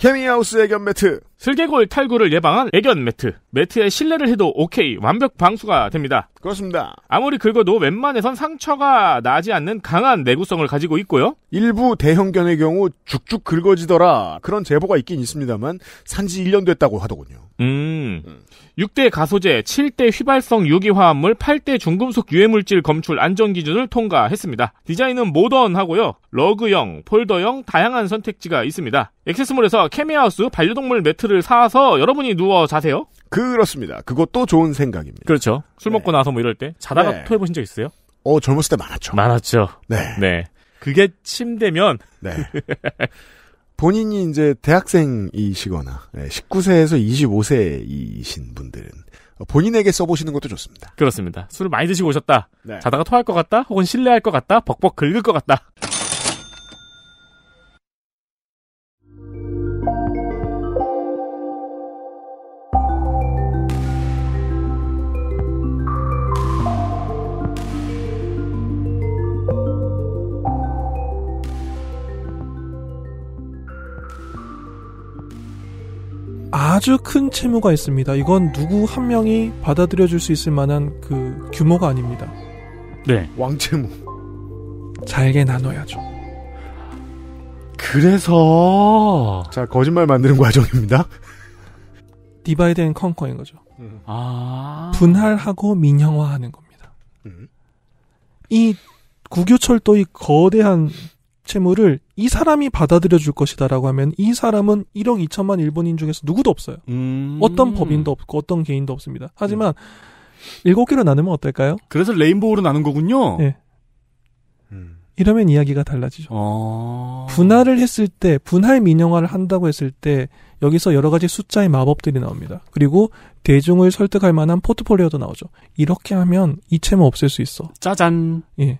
Speaker 3: 케미하우스 애견 매트. 슬개골 탈구를 예방한 애견 매트. 매트에 실내를 해도 오케이. 완벽 방수가 됩니다. 그렇습니다. 아무리 긁어도 웬만해선 상처가 나지 않는 강한 내구성을 가지고 있고요.
Speaker 1: 일부 대형견의 경우 죽죽 긁어지더라. 그런 제보가 있긴 있습니다만 산지 1년 됐다고 하더군요.
Speaker 3: 음. 음. 6대 가소제, 7대 휘발성 유기화합물, 8대 중금속 유해물질 검출 안전 기준을 통과했습니다. 디자인은 모던하고요. 러그형, 폴더형 다양한 선택지가 있습니다. 액세스몰에서 케미하우스 반려동물 매트를 사서 여러분이 누워 자세요.
Speaker 1: 그렇습니다. 그것도 좋은 생각입니다. 그렇죠.
Speaker 3: 술 네. 먹고 나서 뭐 이럴 때 자다가 네. 토해 보신 적 있어요?
Speaker 1: 어 젊었을 때 많았죠. 많았죠. 네. 네.
Speaker 3: 그게 침대면 네. (laughs)
Speaker 1: 본인이 이제 대학생이시거나 19세에서 예, 25세이신 분들은 본인에게 써보시는 것도 좋습니다. 그렇습니다. 술을
Speaker 3: 많이 드시고 오셨다. 네. 자다가 토할 것 같다. 혹은 실례할 것 같다. 벅벅 긁을 것 같다.
Speaker 4: 아주 큰 채무가 있습니다. 이건 누구 한 명이 받아들여 줄 수 있을 만한 그 규모가 아닙니다. 네. 왕채무. 잘게 나눠야죠.
Speaker 1: 그래서 자, 거짓말 만드는 과정입니다.
Speaker 4: 디바이드 앤 컨커인 거죠. 음. 아. 분할하고 민영화하는 겁니다. 음. 이 국유철도의 거대한 채무를 이 사람이 받아들여 줄 것이다라고 하면 이 사람은 1억 2천만 일본인 중에서 누구도 없어요. 음... 어떤 법인도 없고 어떤 개인도 없습니다. 하지만 네. 일곱 개로 나누면 어떨까요? 그래서 레인보우로 나눈 거군요. 네. 이러면 이야기가 달라지죠. 아. 분할을 했을 때 분할 민영화를 한다고 했을 때 여기서 여러 가지 숫자의 마법들이 나옵니다. 그리고 대중을 설득할 만한 포트폴리오도 나오죠. 이렇게 하면 이 채무 없앨 수 있어. 짜잔. 예.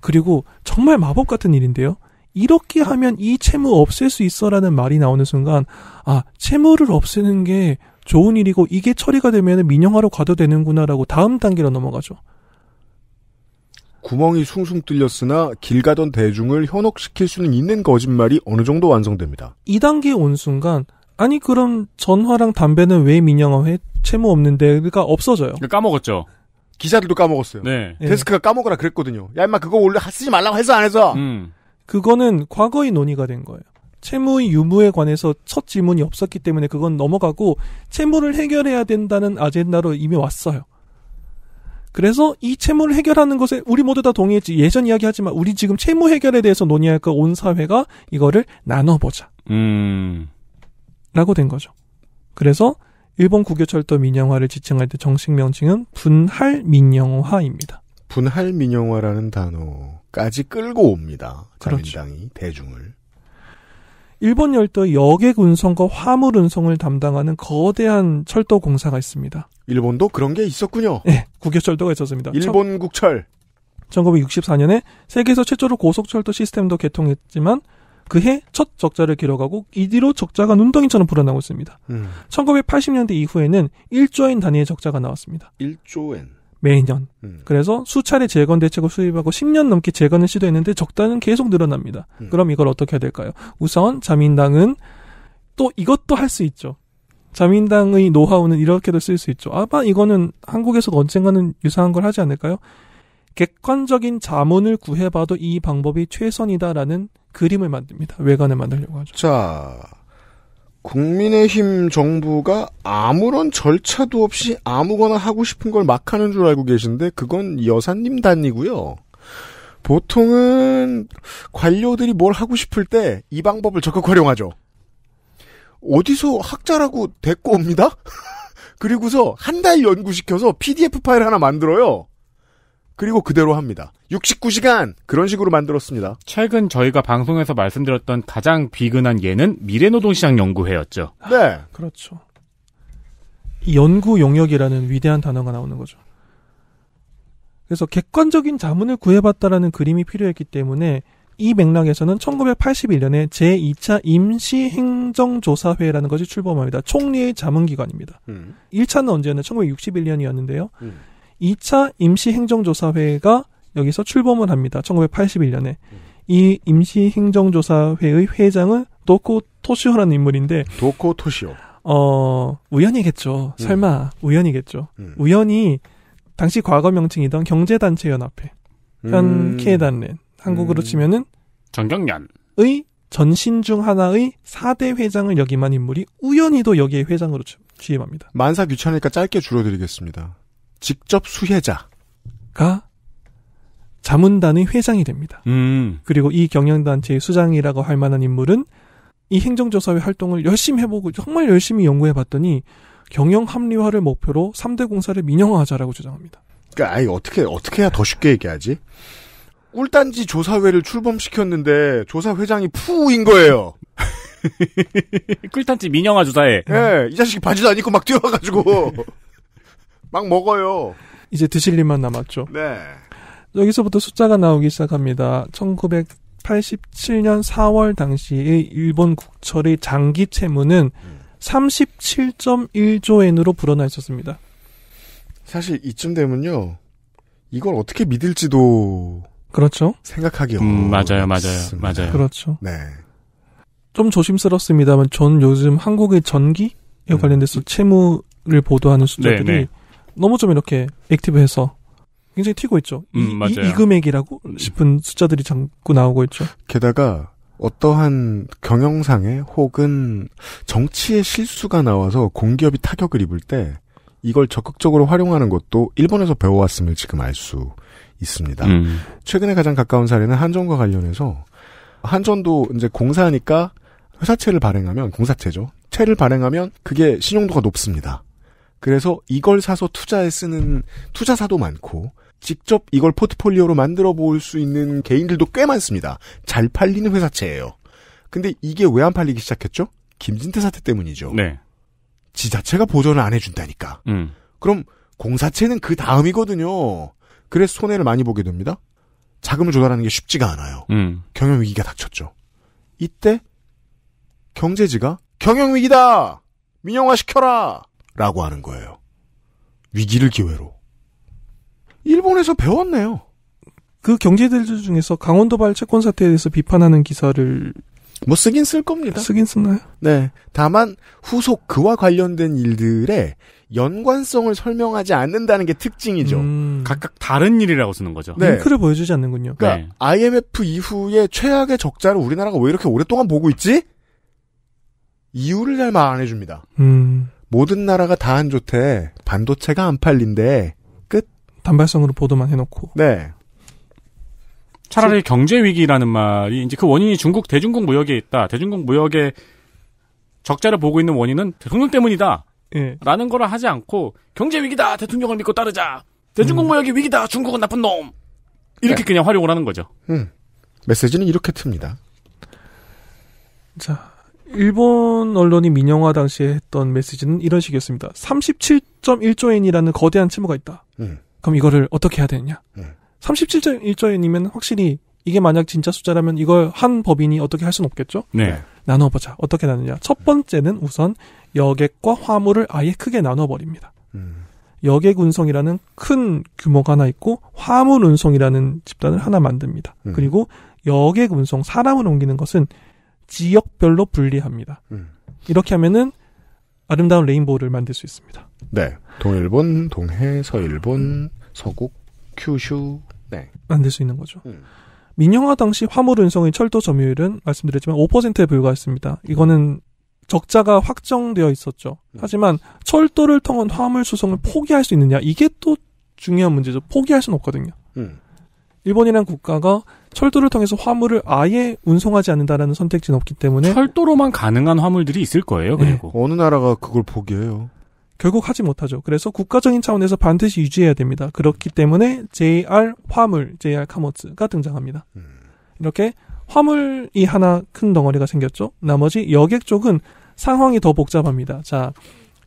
Speaker 4: 그리고 정말 마법 같은 일인데요. 이렇게 하면 이 채무 없앨 수 있어라는 말이 나오는 순간 아 채무를 없애는 게 좋은 일이고 이게 처리가 되면 민영화로 가도 되는구나라고 다음 단계로 넘어가죠.
Speaker 1: 구멍이 숭숭 뚫렸으나 길 가던 대중을 현혹시킬 수는 있는 거짓말이 어느 정도 완성됩니다.
Speaker 4: 이 단계에 온 순간 아니 그럼 전화랑 담배는 왜민영화회 채무 없는데가 없어져요. 까먹었죠. 기자들도 까먹었어요.
Speaker 1: 네. 예. 데스크가 까먹으라 그랬거든요.
Speaker 4: 야, 임마, 그거 원래 쓰지 말라고 해서 안 해서! 음. 그거는 과거의 논의가 된 거예요. 채무의 유무에 관해서 첫 질문이 없었기 때문에 그건 넘어가고, 채무를 해결해야 된다는 아젠다로 이미 왔어요. 그래서 이 채무를 해결하는 것에 우리 모두 다 동의했지. 예전 이야기 하지만 우리 지금 채무 해결에 대해서 논의할까 온 사회가 이거를 나눠보자.
Speaker 3: 음.
Speaker 4: 라고 된 거죠. 그래서 일본 국외철도 민영화를 지칭할 때 정식 명칭은 분할 민영화입니다. 분할 민영화라는 단어까지 끌고 옵니다. 그렇죠. 자민당이 그렇죠. 대중을. 일본 열도의 여객 운송과 화물 운송을 담당하는 거대한 철도 공사가 있습니다. 일본도
Speaker 1: 그런 게 있었군요.
Speaker 4: 네, 국외철도가 있었습니다. 일본 국철. 1964년에 세계에서 최초로 고속철도 시스템도 개통했지만 그해 첫 적자를 기록하고 이 뒤로 적자가 눈덩이처럼 불어나고 있습니다. 음. 1980년대 이후에는 1조엔 단위의 적자가 나왔습니다.
Speaker 1: 1조엔
Speaker 4: 매년. 음. 그래서 수차례 재건 대책을 수립하고 10년 넘게 재건을 시도했는데 적자는 계속 늘어납니다. 음. 그럼 이걸 어떻게 해야 될까요? 우선 자민당은 또 이것도 할 수 있죠. 자민당의 노하우는 이렇게도 쓸 수 있죠. 아마 이거는 한국에서도 언젠가는 유사한 걸 하지 않을까요? 객관적인 자문을 구해봐도 이 방법이 최선이다라는 그림을 만듭니다. 외관을 만들려고 하죠.
Speaker 1: 자, 국민의힘 정부가 아무런 절차도 없이 아무거나 하고 싶은 걸 막 하는 줄 알고 계신데 그건 여사님 단이고요. 보통은 관료들이 뭘 하고 싶을 때 이 방법을 적극 활용하죠. 어디서 학자라고 데리고 옵니다? (laughs) 그리고서 한 달 연구시켜서 PDF 파일 하나 만들어요. 그리고 그대로 합니다. 69시간 그런 식으로 만들었습니다.
Speaker 3: 최근 저희가 방송에서 말씀드렸던 가장 비근한 예는 미래노동시장 연구회였죠. 네, 그렇죠.
Speaker 4: 연구 용역이라는 위대한 단어가 나오는 거죠. 그래서 객관적인 자문을 구해봤다라는 그림이 필요했기 때문에 이 맥락에서는 1981년에 제2차 임시행정조사회라는 것이 출범합니다. 총리의 자문기관입니다. 음. 1차는 언제였나? 1961년이었는데요. 음. 2차 임시행정조사회가 여기서 출범을 합니다. 1981년에. 이 임시행정조사회의 회장은 도코 토시오라는 인물인데. 도코 토시오. 어, 우연이겠죠. 음. 설마, 우연이겠죠. 음. 우연히, 당시 과거 명칭이던 경제단체연합회. 음. 현 케이단렌. 한국으로 음. 치면은. 전경련. 의 전신 중 하나의 4대 회장을 역임한 인물이 우연히도 여기에 회장으로 취임합니다. 만사 귀찮으니까 짧게 줄여드리겠습니다. 직접 수혜자가 자문단의 회장이 됩니다. 음. 그리고 이 경영단체의 수장이라고 할 만한 인물은 이 행정조사회 활동을 열심히 해보고 정말 열심히 연구해봤더니 경영 합리화를 목표로 3대 공사를 민영화하자라고 주장합니다. 그러니까 아니
Speaker 1: 어떻게 어떻게 해야 더 쉽게 얘기하지? 꿀단지 조사회를 출범시켰는데 조사 회장이 푸인 거예요. (laughs)
Speaker 3: 꿀단지 민영화 조사회. 예, 네,
Speaker 1: 이 자식 이 바지도 안 입고 막 뛰어와가지고. (laughs) 막 먹어요.
Speaker 4: 이제 드실 일만 남았죠. 네. 여기서부터 숫자가 나오기 시작합니다. 1987년 4월 당시의 일본 국철의 장기 채무는 37.1조 엔으로 불어나 있었습니다.
Speaker 1: 사실 이쯤 되면요. 이걸 어떻게 믿을지도 그렇죠. 생각하기 음, 맞아요, 맞아요, 맞아요.
Speaker 4: 그렇죠. 네. 좀 조심스럽습니다만, 전 요즘 한국의 전기에 음. 관련돼서 채무를 보도하는 숫자들이 네, 네. 너무 좀 이렇게 액티브해서 굉장히 튀고 있죠. 음, 이, 이, 이, 금액이라고 음. 싶은 숫자들이 자꾸 나오고 있죠.
Speaker 1: 게다가 어떠한 경영상의 혹은 정치의 실수가 나와서 공기업이 타격을 입을 때 이걸 적극적으로 활용하는 것도 일본에서 배워왔음을 지금 알 수 있습니다. 음. 최근에 가장 가까운 사례는 한전과 관련해서 한전도 이제 공사니까 회사채를 발행하면 공사채죠. 채를 발행하면 그게 신용도가 높습니다. 그래서 이걸 사서 투자에 쓰는 투자사도 많고 직접 이걸 포트폴리오로 만들어 볼 수 있는 개인들도 꽤 많습니다. 잘 팔리는 회사체예요 근데 이게 왜 안 팔리기 시작했죠? 김진태 사태 때문이죠. 네. 지자체가 보전을 안 해준다니까. 음. 그럼 공사체는그 다음이거든요. 그래서 손해를 많이 보게 됩니다. 자금을 조달하는 게 쉽지가 않아요. 음. 경영 위기가 닥쳤죠. 이때 경제지가 경영 위기다 민영화 시켜라 라고 하는 거예요. 위기를 기회로.
Speaker 4: 일본에서 배웠네요. 그 경제들 중에서 강원도발 채권 사태에 대해서 비판하는 기사를 뭐 쓰긴 쓸 겁니다. 쓰긴 쓰나요? 네. 다만 후속 그와
Speaker 1: 관련된 일들의 연관성을 설명하지 않는다는 게 특징이죠. 음... 각각 다른 일이라고 쓰는 거죠. 네. 링크를 보여주지 않는군요. 그러니까 네. IMF 이후에 최악의 적자를 우리나라가 왜 이렇게 오랫동안 보고 있지? 이유를 잘 말 안 해줍니다. 음... 모든 나라가 다 안 좋대. 반도체가 안 팔린대. 끝.
Speaker 4: 단발성으로 보도만 해놓고.
Speaker 3: 네. 차라리 경제 위기라는 말이 이제 그 원인이 중국 대중국 무역에 있다. 대중국 무역에 적자를 보고 있는 원인은 대통령 때문이다. 예. 라는 거를 하지 않고 경제 위기다. 대통령을 믿고 따르자. 대중국 음. 무역이 위기다. 중국은 나쁜 놈. 이렇게 네. 그냥 활용을 하는 거죠.
Speaker 4: 음. 메시지는 이렇게 틉니다. 자, 일본 언론이 민영화 당시에 했던 메시지는 이런 식이었습니다. 37.1조엔이라는 거대한 채무가 있다. 음. 그럼 이거를 어떻게 해야 되느냐? 음. 예. 37.1조엔이면 확실히 이게 만약 진짜 숫자라면 이걸 한 법인이 어떻게 할 수는 없겠죠? 네. 나눠보자. 어떻게 나누냐? 첫 번째는 우선 여객과 화물을 아예 크게 나눠버립니다. 음. 여객 운송이라는 큰 규모가 하나 있고 화물 운송이라는 집단을 하나 만듭니다. 음. 그리고 여객 운송 사람을 옮기는 것은 지역별로 분리합니다. 음. 이렇게 하면은 아름다운 레인보우를 만들 수 있습니다.
Speaker 1: 네. 동일본, 동해, 서일본, 서국,
Speaker 4: 큐슈, 네. 만들 수 있는 거죠. 음. 민영화 당시 화물 운송의 철도 점유율은 말씀드렸지만 5%에 불과했습니다. 이거는 적자가 확정되어 있었죠. 음. 하지만 철도를 통한 화물 수송을 포기할 수 있느냐 이게 또 중요한 문제죠. 포기할 수는 없거든요. 음. 일본이란 국가가 철도를 통해서 화물을 아예 운송하지 않는다라는 선택지는 없기 때문에 철도로만
Speaker 3: 가능한 화물들이 있을 거예요. 네. 그리고 네. 어느 나라가 그걸 포기해요?
Speaker 4: 결국 하지 못하죠. 그래서 국가적인 차원에서 반드시 유지해야 됩니다. 그렇기 때문에 JR 화물, JR 카모츠가 등장합니다. 음. 이렇게 화물이 하나 큰 덩어리가 생겼죠. 나머지 여객 쪽은 상황이 더 복잡합니다. 자,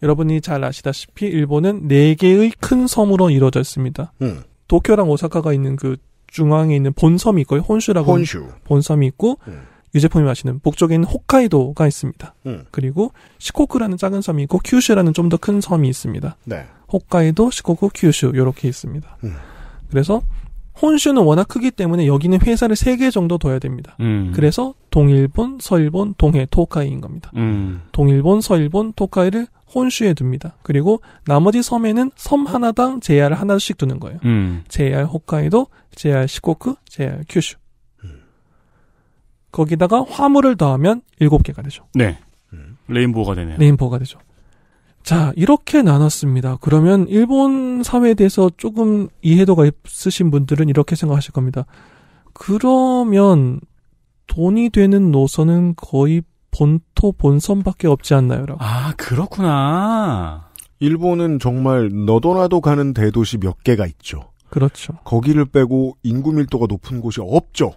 Speaker 4: 여러분이 잘 아시다시피 일본은 4 개의 큰 섬으로 이루어져 있습니다. 음. 도쿄랑 오사카가 있는 그 중앙에 있는 본섬이 있고요. 혼슈라고 혼슈. 본섬이 있고 음. 유제품이 마시는 북쪽에는 있 홋카이도가 있습니다. 음. 그리고 시코쿠라는 작은 섬이 있고 큐슈라는 좀 더 큰 섬이 있습니다. 네. 홋카이도, 시코쿠, 큐슈 요렇게 있습니다. 음. 그래서 혼슈는 워낙 크기 때문에 여기는 회사를 3개 정도 둬야 됩니다. 음. 그래서 동일본, 서일본, 동해, 토카이인 겁니다. 음. 동일본, 서일본, 토카이를 혼슈에 둡니다. 그리고 나머지 섬에는 섬 하나당 JR 하나씩 두는 거예요. 음. JR 홋카이도, JR 시코크 JR 큐슈. 거기다가 화물을 더하면 7 개가 되죠. 네. 음. 레인보우가 되네요. 레인보우가 되죠. 자, 이렇게 나눴습니다. 그러면 일본 사회에 대해서 조금 이해도가 있으신 분들은 이렇게 생각하실 겁니다. 그러면 돈이 되는 노선은 거의 본토 본선밖에 없지 않나요? 라고. 아,
Speaker 1: 그렇구나. 일본은 정말 너도나도 가는 대도시 몇 개가 있죠. 그렇죠. 거기를 빼고 인구 밀도가 높은 곳이 없죠.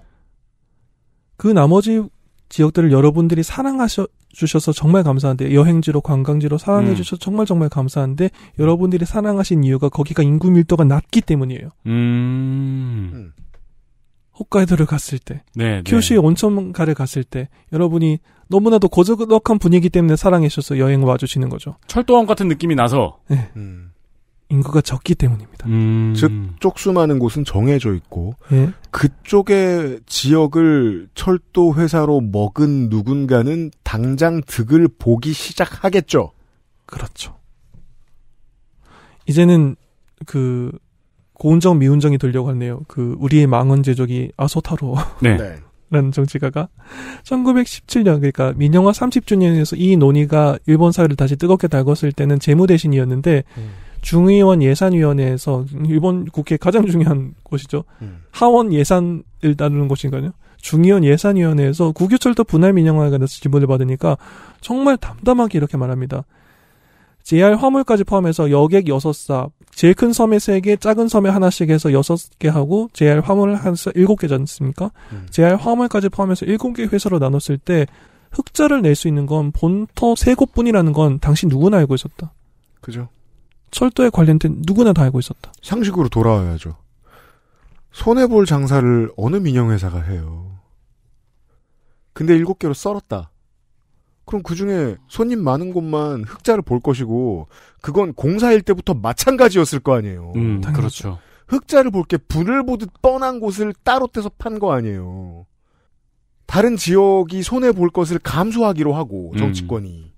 Speaker 4: 그 나머지 지역들을 여러분들이 사랑하셔 주셔서 정말 감사한데 여행지로 관광지로 사랑해 음. 주셔서 정말 정말 감사한데 여러분들이 사랑하신 이유가 거기가 인구 밀도가 낮기 때문이에요. 음. 음. 홋카이도를 갔을 때, 네, 큐슈의 네. 온천가를 갔을 때 여러분이 너무나도 고즈넉한 분위기 때문에 사랑해 주셔서 여행 와주시는 거죠.
Speaker 3: 철도암 같은 느낌이 나서
Speaker 4: 네. 음. 인구가 적기 때문입니다. 음. 즉 쪽수
Speaker 1: 많은 곳은 정해져 있고 예?
Speaker 3: 그쪽의 지역을 철도
Speaker 1: 회사로 먹은 누군가는 당장 득을 보기 시작하겠죠.
Speaker 4: 그렇죠. 이제는 그 고운정 미운정이 돌려고 하네요. 그 우리의 망원 제조기 아소타로. (laughs) 네. 네. 라는 정치가가 1917년 그러니까 민영화 30주년에서 이 논의가 일본 사회를 다시 뜨겁게 달궜을 때는 재무 대신이었는데 음. 중의원 예산위원회에서 일본 국회 가장 중요한 곳이죠. 음. 하원 예산을 다루는 곳인가요? 중의원 예산위원회에서 국유철도 분할 민영화에 관해서 질문을 받으니까 정말 담담하게 이렇게 말합니다. JR 화물까지 포함해서 여객 6사, 제일 큰 섬에 3개, 작은 섬에 하나씩 해서 6개 하고, JR 화물 한 7개지 않습니까? 음. JR 화물까지 포함해서 7개 회사로 나눴을 때, 흑자를 낼 수 있는 건 본터 세 곳뿐이라는 건 당신 누구나 알고 있었다. 그죠. 철도에 관련된 누구나 다 알고 있었다.
Speaker 1: 상식으로 돌아와야죠. 손해볼 장사를 어느 민영회사가 해요. 근데 일곱 개로 썰었다. 그럼 그 중에 손님 많은 곳만 흑자를 볼 것이고, 그건 공사일 때부터 마찬가지였을 거 아니에요. 음, 그렇죠. 흑자를 볼 게 분을 보듯 뻔한 곳을 따로 떼서 판 거 아니에요. 다른
Speaker 4: 지역이 손해 볼 것을 감수하기로 하고 음. 정치권이 음.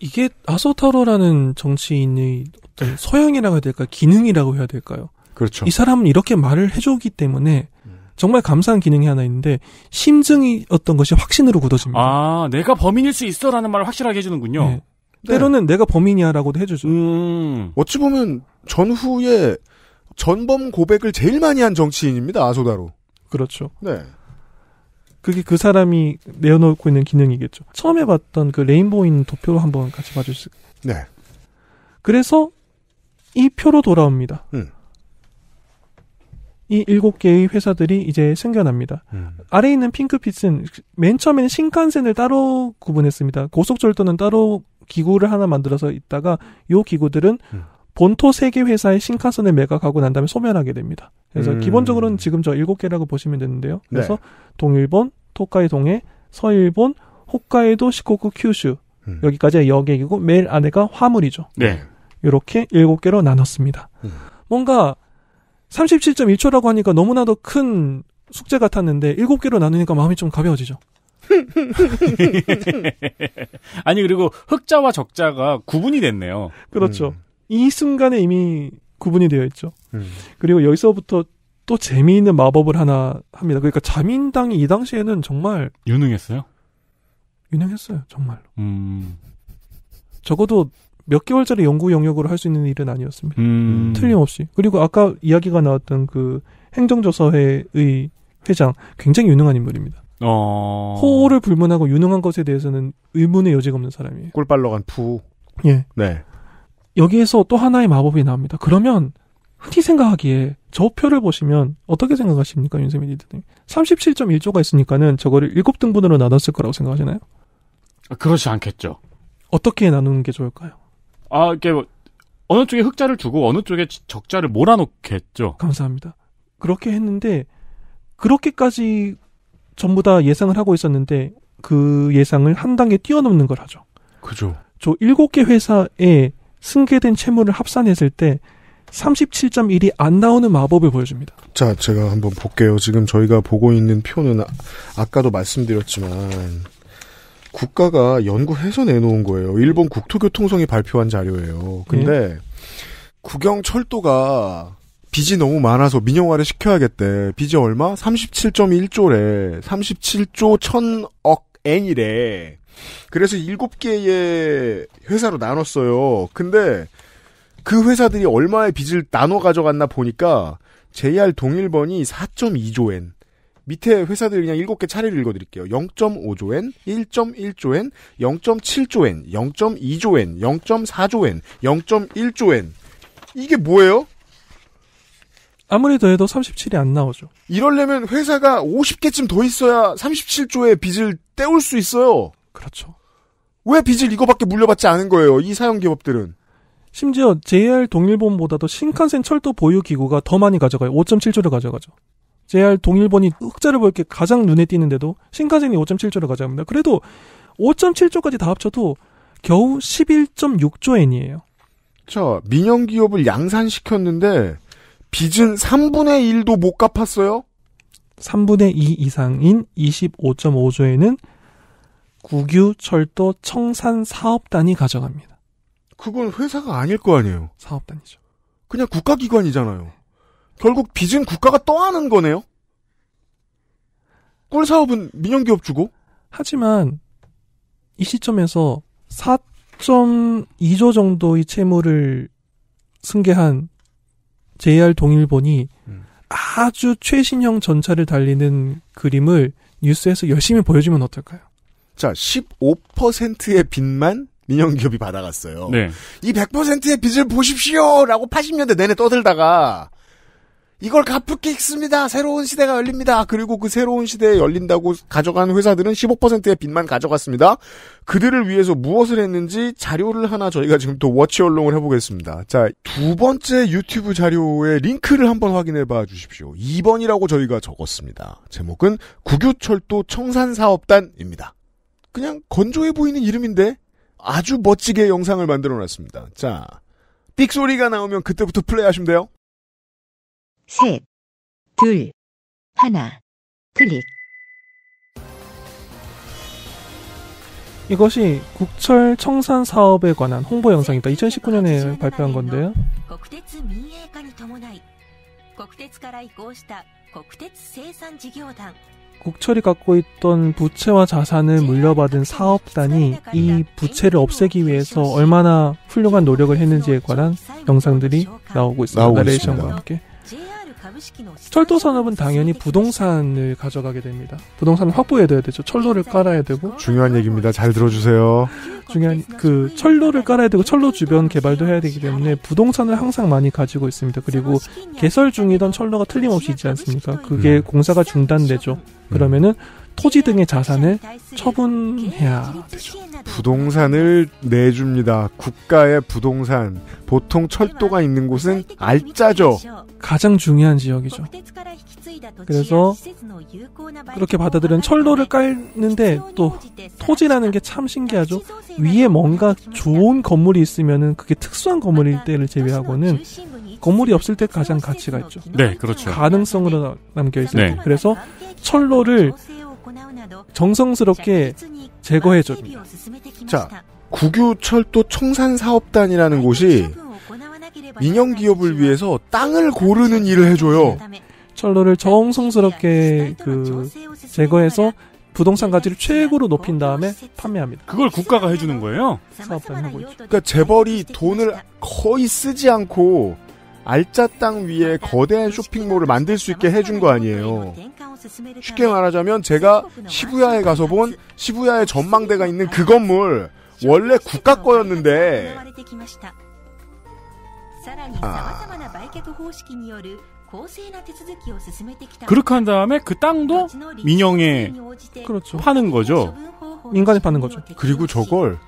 Speaker 4: 이게 아소타로라는 정치인의 어떤 소양이라고 해야 될까 기능이라고 해야 될까요? 그렇죠. 이 사람은 이렇게 말을 해주기 때문에 음. 정말 감사한 기능이 하나 있는데 심증이 어떤 것이 확신으로 굳어집니다.
Speaker 3: 아, 내가 범인일 수 있어라는 말을 확실하게 해주는군요. 네. 네.
Speaker 4: 때로는 내가 범인이야라고도 해주죠. 음. 어찌 보면 전후에 전범 고백을
Speaker 1: 제일 많이 한 정치인입니다. 아소다로. 그렇죠. 네.
Speaker 4: 그게 그 사람이 내어놓고 있는 기능이겠죠. 처음에 봤던 그 레인보인 우 도표로 한번 같이 봐주세요. 네. 그래서 이 표로 돌아옵니다. 음. 이 일곱 개의 회사들이 이제 생겨납니다. 음. 아래에 있는 핑크빛은 맨 처음에는 신칸센을 따로 구분했습니다. 고속철도는 따로 기구를 하나 만들어서 있다가 이 기구들은 음. 본토 세개 회사의 신칸센을 매각하고 난 다음에 소멸하게 됩니다. 그래서 음. 기본적으로는 지금 저7 개라고 보시면 되는데요. 네. 그래서 네. 동일본, 홋카이동해, 서일본, 홋카이도, 시코쿠, 큐슈 음. 여기까지 여객이고 매일 안에가 화물이죠. 네. 이렇게 일곱 개로 나눴습니다. 음. 뭔가 37.1초라고 하니까 너무나도 큰 숙제 같았는데 일곱 개로 나누니까 마음이 좀 가벼워지죠. (laughs)
Speaker 3: 아니 그리고 흑자와 적자가 구분이 됐네요. 그렇죠.
Speaker 4: 음. 이 순간에 이미 구분이 되어 있죠. 음. 그리고 여기서부터 또 재미있는 마법을 하나 합니다. 그러니까 자민당이 이 당시에는 정말 유능했어요. 유능했어요, 정말로. 음. 적어도 몇 개월짜리 연구 영역으로 할 수 있는 일은 아니었습니다. 음. 틀림없이. 그리고 아까 이야기가 나왔던 그 행정조사회의 회장 굉장히 유능한 인물입니다.
Speaker 3: 어...
Speaker 1: 호를
Speaker 4: 불문하고 유능한 것에 대해서는 의문의 여지가 없는 사람이에요.
Speaker 1: 꿀빨러 간 부. 예. 네.
Speaker 4: 여기에서 또 하나의 마법이 나옵니다. 그러면 흔히 생각하기에 저 표를 보시면 어떻게 생각하십니까, 윤세민 리더님? 37.1조가 있으니까는 저거를 7등분으로 나눴을 거라고 생각하시나요?
Speaker 3: 아, 그렇지 않겠죠.
Speaker 4: 어떻게 나누는 게 좋을까요?
Speaker 3: 아, 이게 뭐 어느 쪽에 흑자를 주고 어느 쪽에 적자를 몰아놓겠죠.
Speaker 4: 감사합니다. 그렇게 했는데 그렇게까지 전부 다 예상을 하고 있었는데 그 예상을 한 단계 뛰어넘는 걸 하죠. 그죠. 저 7개 회사에 승계된 채무를 합산했을 때 37.1이 안 나오는 마법을 보여줍니다.
Speaker 1: 자, 제가 한번 볼게요. 지금 저희가 보고 있는 표는 아, 까도 말씀드렸지만 국가가 연구해서 내놓은 거예요. 일본 국토교통성이 발표한 자료예요. 근데 예. 국영 철도가 빚이 너무 많아서 민영화를 시켜야겠대. 빚이 얼마? 37.1조래. 37조 1000억 엔이래. 그래서 7개의 회사로 나눴어요. 근데 그 회사들이 얼마의 빚을 나눠 가져갔나 보니까 JR 동일번이 4.2조엔 밑에 회사들 그냥 7개 차례를 읽어드릴게요. 0.5조엔, 1.1조엔, 0.7조엔, 0.2조엔, 0.4조엔, 0.1조엔. 이게 뭐예요? 아무리 더해도 37이 안 나오죠. 이럴려면 회사가 50개쯤 더 있어야 37조의 빚을
Speaker 4: 떼올 수 있어요. 그렇죠. 왜 빚을 이거밖에 물려받지 않은 거예요? 이 사용기업들은. 심지어 JR 동일본보다도 신칸센 철도 보유 기구가 더 많이 가져가요. 5.7조를 가져가죠. JR 동일본이 흑자를 볼 게 가장 눈에 띄는데도 신칸센이 5.7조를 가져갑니다. 그래도 5.7조까지 다 합쳐도 겨우 11.6조 엔이에요. 자, 민영 기업을 양산시켰는데 빚은 3분의 1도 못 갚았어요? 3분의 2 이상인 25.5조에는 국유, 철도, 청산 사업단이 가져갑니다. 그건 회사가 아닐 거 아니에요. 사업단이죠. 그냥 국가기관이잖아요. 결국 빚은 국가가 떠안은 거네요. 꿀사업은 민영기업 주고. 하지만 이 시점에서 4.2조 정도의 채무를 승계한 JR 동일본이 음. 아주 최신형 전차를 달리는 그림을 뉴스에서 열심히 보여주면 어떨까요?
Speaker 1: 자, 15%의 빚만 민영기업이 받아갔어요. 네. 이 100%의 빚을 보십시오라고 80년대 내내 떠들다가 이걸 갚겠습니다. 새로운 시대가 열립니다. 그리고 그 새로운 시대에 열린다고 가져간 회사들은 15%의 빚만 가져갔습니다. 그들을 위해서 무엇을 했는지 자료를 하나 저희가 지금 또 워치 언론을 해보겠습니다. 자, 두 번째 유튜브 자료의 링크를 한번 확인해 봐 주십시오. 2번이라고 저희가 적었습니다. 제목은 국유철도 청산사업단입니다. 그냥 건조해 보이는 이름인데 아주 멋지게 영상을 만들어 놨습니다. 자, 빅 소리가 나오면 그때부터 플레이하시면 돼요. 셋,
Speaker 4: 둘, 하나, 클릭. 이것이 국철 청산 사업에 관한 홍보 영상이다. 2019년에 발표한 건데요.
Speaker 2: 국鉄民営化に伴い国鉄から移行した国鉄生産事業団
Speaker 4: 국철이 갖고 있던 부채와 자산을 물려받은 사업단이 이 부채를 없애기 위해서 얼마나 훌륭한 노력을 했는지에 관한 영상들이 나오고 있습니다. 나오고 있 레이션과 함께. 철도 산업은 당연히 부동산을 가져가게 됩니다. 부동산을 확보해둬야 되죠. 철로를 네. 깔아야 되고. 중요한 얘기입니다. 잘 들어주세요. 중요한 네, 그 철로를 깔아야 되고 철로 주변 개발도 해야 되기 때문에 부동산을 항상 많이 가지고 있습니다. 그리고 개설 중이던 철로가 틀림없이 있지 않습니까? 그게 음. 공사가 중단되죠. 그러면은 토지 등의 자산을 처분해야 되죠.
Speaker 1: 부동산을 내줍니다. 국가의 부동산. 보통 철도가 있는 곳은 알짜죠.
Speaker 4: 가장 중요한 지역이죠. 그래서 그렇게 받아들인 철도를 깔는데 또 토지라는 게 참 신기하죠. 그러니까 위에 뭔가 좋은 건물이 있으면 그게 특수한 건물일 때를 제외하고는 건물이 없을 때 가장 가치가 있죠. 네, 그렇죠. 가능성으로 남겨 있어요. 뭐 네. 그래서 철로를 정성스럽게 제거해줍니다. 자, 국유철도 청산사업단이라는
Speaker 1: 곳이 민영 기업을 위해서 땅을 고르는 일을 해줘요.
Speaker 4: 철로를 정성스럽게 그 제거해서 부동산 가치를 최고로 높인 다음에 판매합니다. 그걸 국가가 해주는 거예요? 사업단 하고 있죠. 그러니까 재벌이
Speaker 1: 돈을 거의 쓰지 않고 알짜 땅 위에 네, 거대한 그 쇼핑몰을 만들 수 있게 해준 거 아니에요. 쉽게 말하자면 제가 시부야에 가서 본 시부야의 전망대가 있는 그 건물 원래 국가 거였는데
Speaker 2: 아... 그렇게
Speaker 3: 한 다음에 그 땅도 민영에 그렇죠. 파는
Speaker 2: 거죠. 인간이 파는 거죠. 그리고 저걸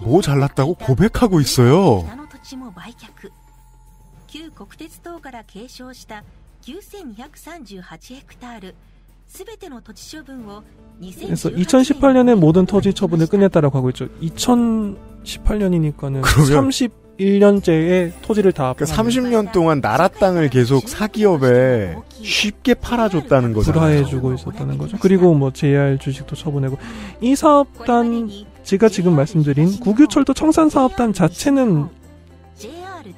Speaker 2: 뭐 잘났다고 고백하고 있어요. 9 2 3 8ヘクタ 그래서
Speaker 4: 2018년에 모든 토지 처분을 끝냈다라고 하고 있죠. 2018년이니까는
Speaker 1: 31년째의 토지를 다 그러니까 30년 동안 나라 땅을 계속 사기업에
Speaker 4: 쉽게 팔아줬다는 거죠. 불화해주고 있었다는 거죠. 그리고 뭐 JR 주식도 처분하고 이 사업단 제가 지금 말씀드린 국유철도 청산 사업단 자체는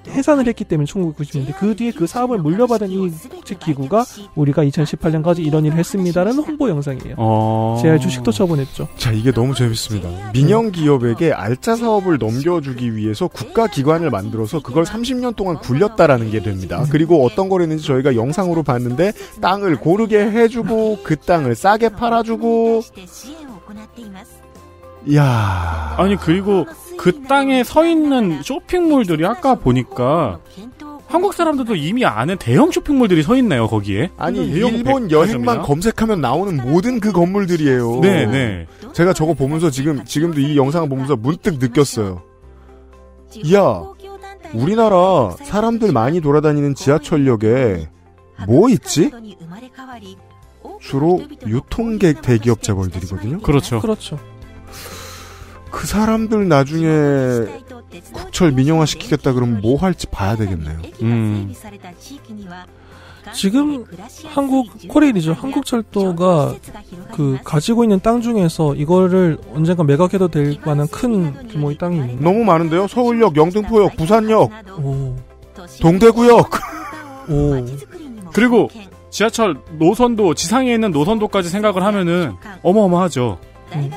Speaker 4: 해산을 했기 때문에 1990년대 그 뒤에 그 사업을 물려받은 이 국제기구가 우리가 2018년까지 이런 일을 아, 했습니다라는 홍보 영상이에요. 어... 제 주식도 처분했죠.
Speaker 1: 자 이게 너무 재밌습니다. 민영 기업에게 알짜 사업을 넘겨주기 위해서 국가 기관을 만들어서 그걸 30년 동안 굴렸다라는 게 됩니다. 그리고 어떤 거랬는지 저희가 영상으로 봤는데 땅을 고르게 해주고 그 땅을 싸게 팔아주고.
Speaker 2: 그
Speaker 3: 이야. 아니 그리고 그 땅에 서 있는 쇼핑몰들이 아까 보니까 한국 사람들도 이미 아는 대형 쇼핑몰들이 서 있네요 거기에. 아니 음, 일본 여행만 검색하면 나오는
Speaker 1: 모든 그 건물들이에요.
Speaker 3: 네네. 네.
Speaker 1: 제가 저거 보면서 지금 지금도 이 영상을 보면서 문득 느꼈어요. 이야 우리나라 사람들 많이 돌아다니는 지하철역에 뭐 있지? 주로 유통객 대기업 재벌들이거든요. 그렇죠. 그렇죠. 그 사람들 나중에 국철 민영화 시키겠다 그러면 뭐 할지 봐야 되겠네요. 음.
Speaker 4: 지금 한국 코레일이죠. 한국철도가 그 가지고 있는 땅 중에서 이거를 언젠가 매각해도 될 만한 큰 규모의 땅이 있는 너무 많은데요. 서울역,
Speaker 3: 영등포역, 부산역, 오. 동대구역. 오. (laughs) 그리고 지하철 노선도 지상에 있는 노선도까지 생각을 하면은
Speaker 4: 어마어마하죠. 음.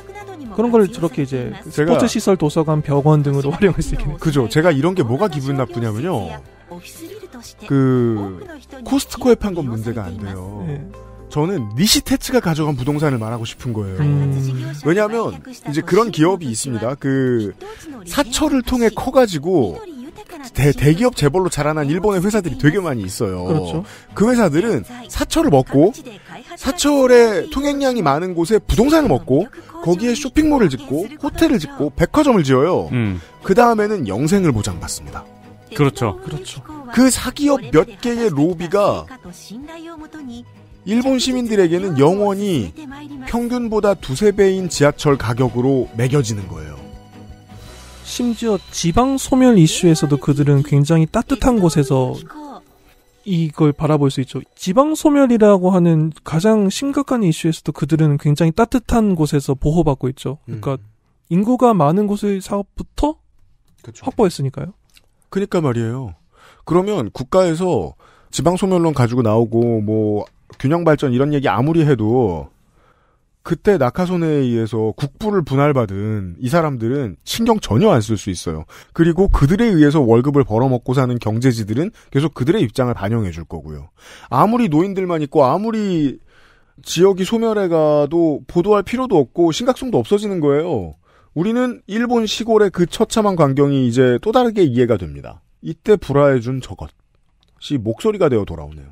Speaker 4: 그런 걸 저렇게 이제 스포츠 시설, 도서관, 병원 등으로 활용할 수 있겠네요.
Speaker 1: 그죠. 제가 이런 게 뭐가 기분 나쁘냐면요. 뭐 그 뭐 코스트코에 판 건 문제가 안 돼요. 네. 저는 니시테츠가 가져간 부동산을 말하고 싶은 거예요. 아, 음. 왜냐하면 이제 그런 기업이 있습니다. 그 사철을 통해 커가지고 대, 대기업 재벌로 자라난 일본의 회사들이 되게 많이 있어요. 그렇죠. 그 회사들은 사철을 먹고 사철의 통행량이 많은 곳에 부동산을 먹고 거기에 쇼핑몰을 짓고 호텔을 짓고 백화점을 지어요. 음. 그 다음에는 영생을 보장받습니다. 그렇죠. 그렇죠. 그 사기업 몇 개의 로비가 일본 시민들에게는 영원히 평균보다 두세
Speaker 4: 배인 지하철 가격으로 매겨지는 거예요. 심지어 지방 소멸 이슈에서도 그들은 굉장히 따뜻한 곳에서 이걸 바라볼 수 있죠. 지방 소멸이라고 하는 가장 심각한 이슈에서도 그들은 굉장히 따뜻한 곳에서 보호받고 있죠. 그러니까 음. 인구가 많은 곳의 사업부터 그쵸. 확보했으니까요. 그러니까 말이에요. 그러면 국가에서 지방 소멸론 가지고
Speaker 1: 나오고 뭐 균형 발전 이런 얘기 아무리 해도 그때 낙하손에 의해서 국부를 분할받은 이 사람들은 신경 전혀 안 쓸 수 있어요. 그리고 그들에 의해서 월급을 벌어먹고 사는 경제지들은 계속 그들의 입장을 반영해 줄 거고요. 아무리 노인들만 있고 아무리 지역이 소멸해 가도 보도할 필요도 없고 심각성도 없어지는 거예요. 우리는 일본 시골의 그 처참한 광경이 이제 또 다르게 이해가 됩니다. 이때 불화해준 저것이 목소리가 되어 돌아오네요.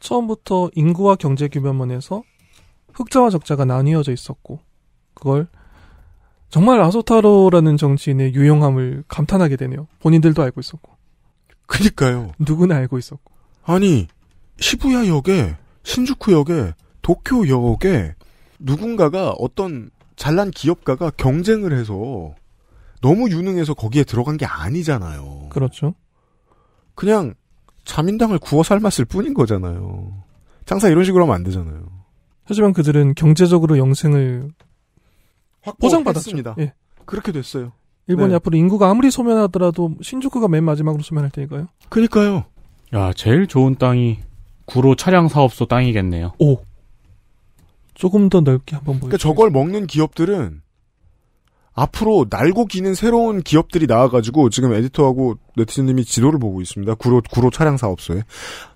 Speaker 4: 처음부터 인구와 경제 규모면에서 흑자와 적자가 나뉘어져 있었고 그걸 정말 아소타로라는 정치인의 유용함을 감탄하게 되네요. 본인들도 알고 있었고. 그니까요. 누구나 알고 있었고. 아니
Speaker 1: 시부야역에 신주쿠역에 도쿄역에 누군가가 어떤 잘난 기업가가 경쟁을 해서 너무 유능해서 거기에 들어간 게 아니잖아요. 그렇죠. 그냥 자민당을 구워 삶았을 뿐인 거잖아요. 장사 이런 식으로 하면 안 되잖아요.
Speaker 4: 하지만 그들은 경제적으로 영생을 보장받았습니다. 예. 그렇게 됐어요. 일본이 네. 앞으로 인구가 아무리 소멸하더라도 신주쿠가 맨 마지막으로 소멸할 테니까요. 그니까요.
Speaker 3: 러 야, 제일 좋은 땅이 구로 차량 사업소 땅이겠네요.
Speaker 4: 오. 조금 더 넓게 한번 보여. 그러니까
Speaker 1: 저걸 먹는 기업들은 앞으로 날고 기는 새로운 기업들이 나와가지고 지금 에디터하고 네티즌님이 지도를 보고 있습니다. 구로 구로 차량 사업소에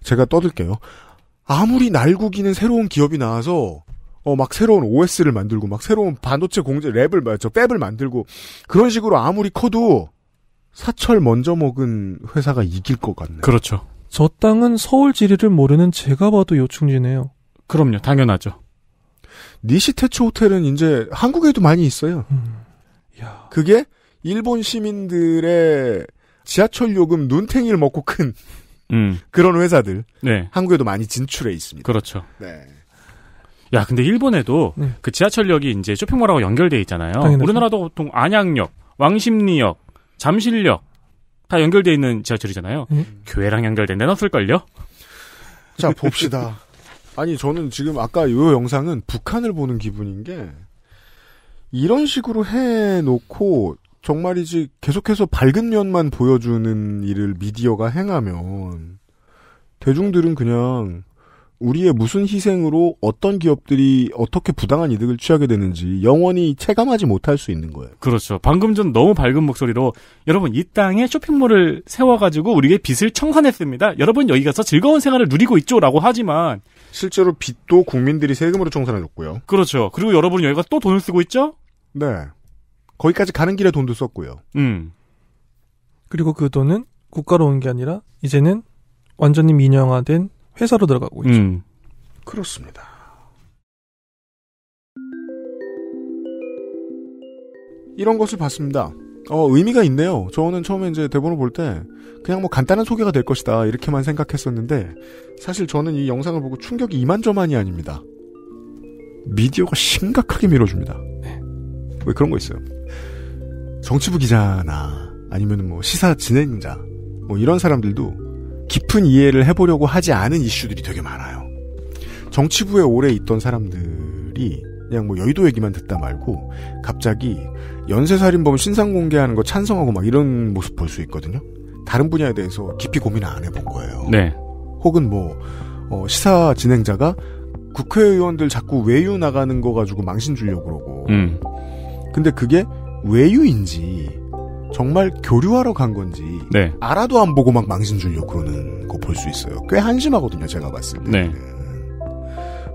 Speaker 1: 제가 떠들게요. 아무리 날구기는 새로운 기업이 나와서 어 막 새로운 OS를 만들고 막 새로운 반도체 공제 랩을 저 랩을 만들고 그런 식으로 아무리 커도
Speaker 4: 사철 먼저 먹은 회사가 이길 것 같네요. 그렇죠. 저 땅은 서울 지리를 모르는 제가 봐도 요충지네요. 그럼요, 당연하죠. 니시테초
Speaker 1: 호텔은 이제 한국에도 많이 있어요. 음. 그게 일본 시민들의 지하철 요금 눈탱이를 먹고 큰 음. 그런 회사들 네.
Speaker 3: 한국에도 많이 진출해 있습니다. 그렇죠. 네. 야, 근데 일본에도 네. 그 지하철역이 이제 쇼핑몰하고 연결돼 있잖아요. 당연하죠. 우리나라도 보통 안양역, 왕십리역, 잠실역 다 연결돼 있는 지하철이잖아요. 음. 교회랑 연결된 데는 없을걸요?
Speaker 1: 자, 봅시다. (laughs) 아니, 저는 지금 아까 이 영상은 북한을 보는 기분인 게 이런 식으로 해놓고 정말이지 계속해서 밝은 면만 보여주는 일을 미디어가 행하면 대중들은 그냥 우리의 무슨 희생으로 어떤 기업들이 어떻게 부당한 이득을 취하게 되는지 영원히 체감하지 못할 수 있는 거예요.
Speaker 3: 그렇죠. 방금 전 너무 밝은 목소리로 여러분 이 땅에 쇼핑몰을 세워가지고 우리의 빚을 청산했습니다. 여러분 여기 가서 즐거운 생활을 누리고 있죠라고 하지만 실제로 빚도 국민들이 세금으로 청산해줬고요. 그렇죠. 그리고
Speaker 4: 여러분 여기가 또 돈을 쓰고 있죠? 네. 거기까지 가는 길에 돈도 썼고요. 음. 그리고 그 돈은 국가로 온 게 아니라 이제는 완전히 민영화된 회사로 들어가고 있죠. 음.
Speaker 2: 그렇습니다.
Speaker 1: 이런 것을 봤습니다. 어, 의미가 있네요. 저는 처음에 이제 대본을 볼 때 그냥 뭐 간단한 소개가 될 것이다 이렇게만 생각했었는데 사실 저는 이 영상을 보고 충격이 이만저만이 아닙니다. 미디어가 심각하게 밀어줍니다. 네. 왜 그런 거 있어요? 정치부 기자나 아니면 뭐 시사 진행자 뭐 이런 사람들도 깊은 이해를 해보려고 하지 않은 이슈들이 되게 많아요. 정치부에 오래 있던 사람들이 그냥 뭐 여의도 얘기만 듣다 말고 갑자기 연쇄살인범 신상 공개하는 거 찬성하고 막 이런 모습 볼 수 있거든요. 다른 분야에 대해서 깊이 고민을 안 해본 거예요. 네. 혹은 뭐 어, 시사 진행자가 국회의원들 자꾸 외유 나가는 거 가지고 망신 주려고 그러고. 음. 근데 그게 외유인지 정말 교류하러 간 건지 네. 알아도 안 보고 막 망신 주려고 그러는 거 볼 수 있어요. 꽤 한심하거든요. 제가 봤을 때. 네.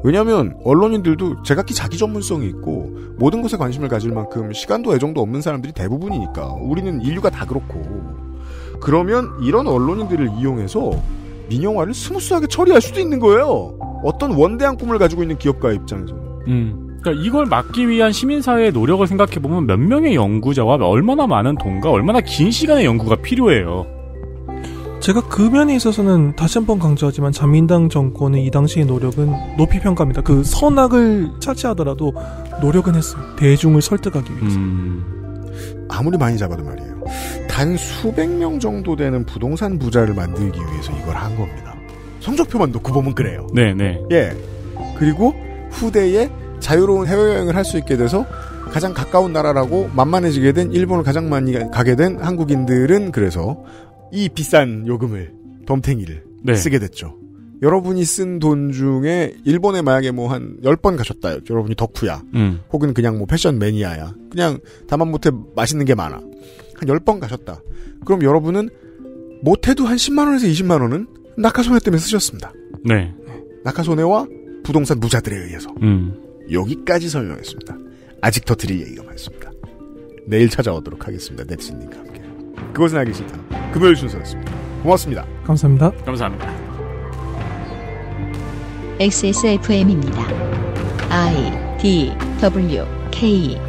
Speaker 1: 왜냐하면 언론인들도 제각기 자기 전문성이 있고 모든 것에 관심을 가질 만큼 시간도 애정도 없는 사람들이 대부분이니까 우리는 인류가 다 그렇고 그러면 이런 언론인들을 이용해서 민영화를 스무스하게 처리할 수도 있는 거예요. 어떤 원대한 꿈을 가지고 있는 기업가의 입장에서.
Speaker 3: 음. 그러니까 이걸 막기 위한 시민사회의 노력을 생각해보면 몇 명의 연구자와 얼마나 많은 돈과 얼마나 긴
Speaker 4: 시간의 연구가 필요해요. 제가 그 면에 있어서는 다시 한번 강조하지만 자민당 정권의 이 당시의 노력은 높이 평가합니다. 그 선악을 차지하더라도 노력은 했어요. 대중을 설득하기 위해서. 음... 아무리 많이 잡아도 말이에요.
Speaker 1: 단 수백 명 정도 되는 부동산 부자를 만들기 위해서 이걸 한 겁니다. 성적표만 놓고 보면 그래요. 네네. 네. 예. 그리고 후대에 자유로운 해외여행을 할 수 있게 돼서 가장 가까운 나라라고 만만해지게 된 일본을 가장 많이 가게 된 한국인들은 그래서 이 비싼 요금을 덤탱이를 네. 쓰게 됐죠. 여러분이 쓴 돈 중에 일본에 만약에 뭐 한 10번 가셨다. 여러분이 덕후야. 음. 혹은 그냥 뭐 패션 매니아야. 그냥 다만 못해 맛있는 게 많아. 한 10번 가셨다. 그럼 여러분은 못해도 한 10만원에서 20만원은 낙하손해 때문에 쓰셨습니다. 네. 낙하손해와 부동산 부자들에 의해서. 음. 여기까지 설명했습니다. 아직 더 드릴 얘기가 많습니다. 내일 찾아오도록 하겠습니다. 네티님과 함께. 그것은 알기 싫다. 금요일 순서였습니다. 고맙습니다. 감사합니다. 감사합니다.
Speaker 2: XSFM입니다. I D W K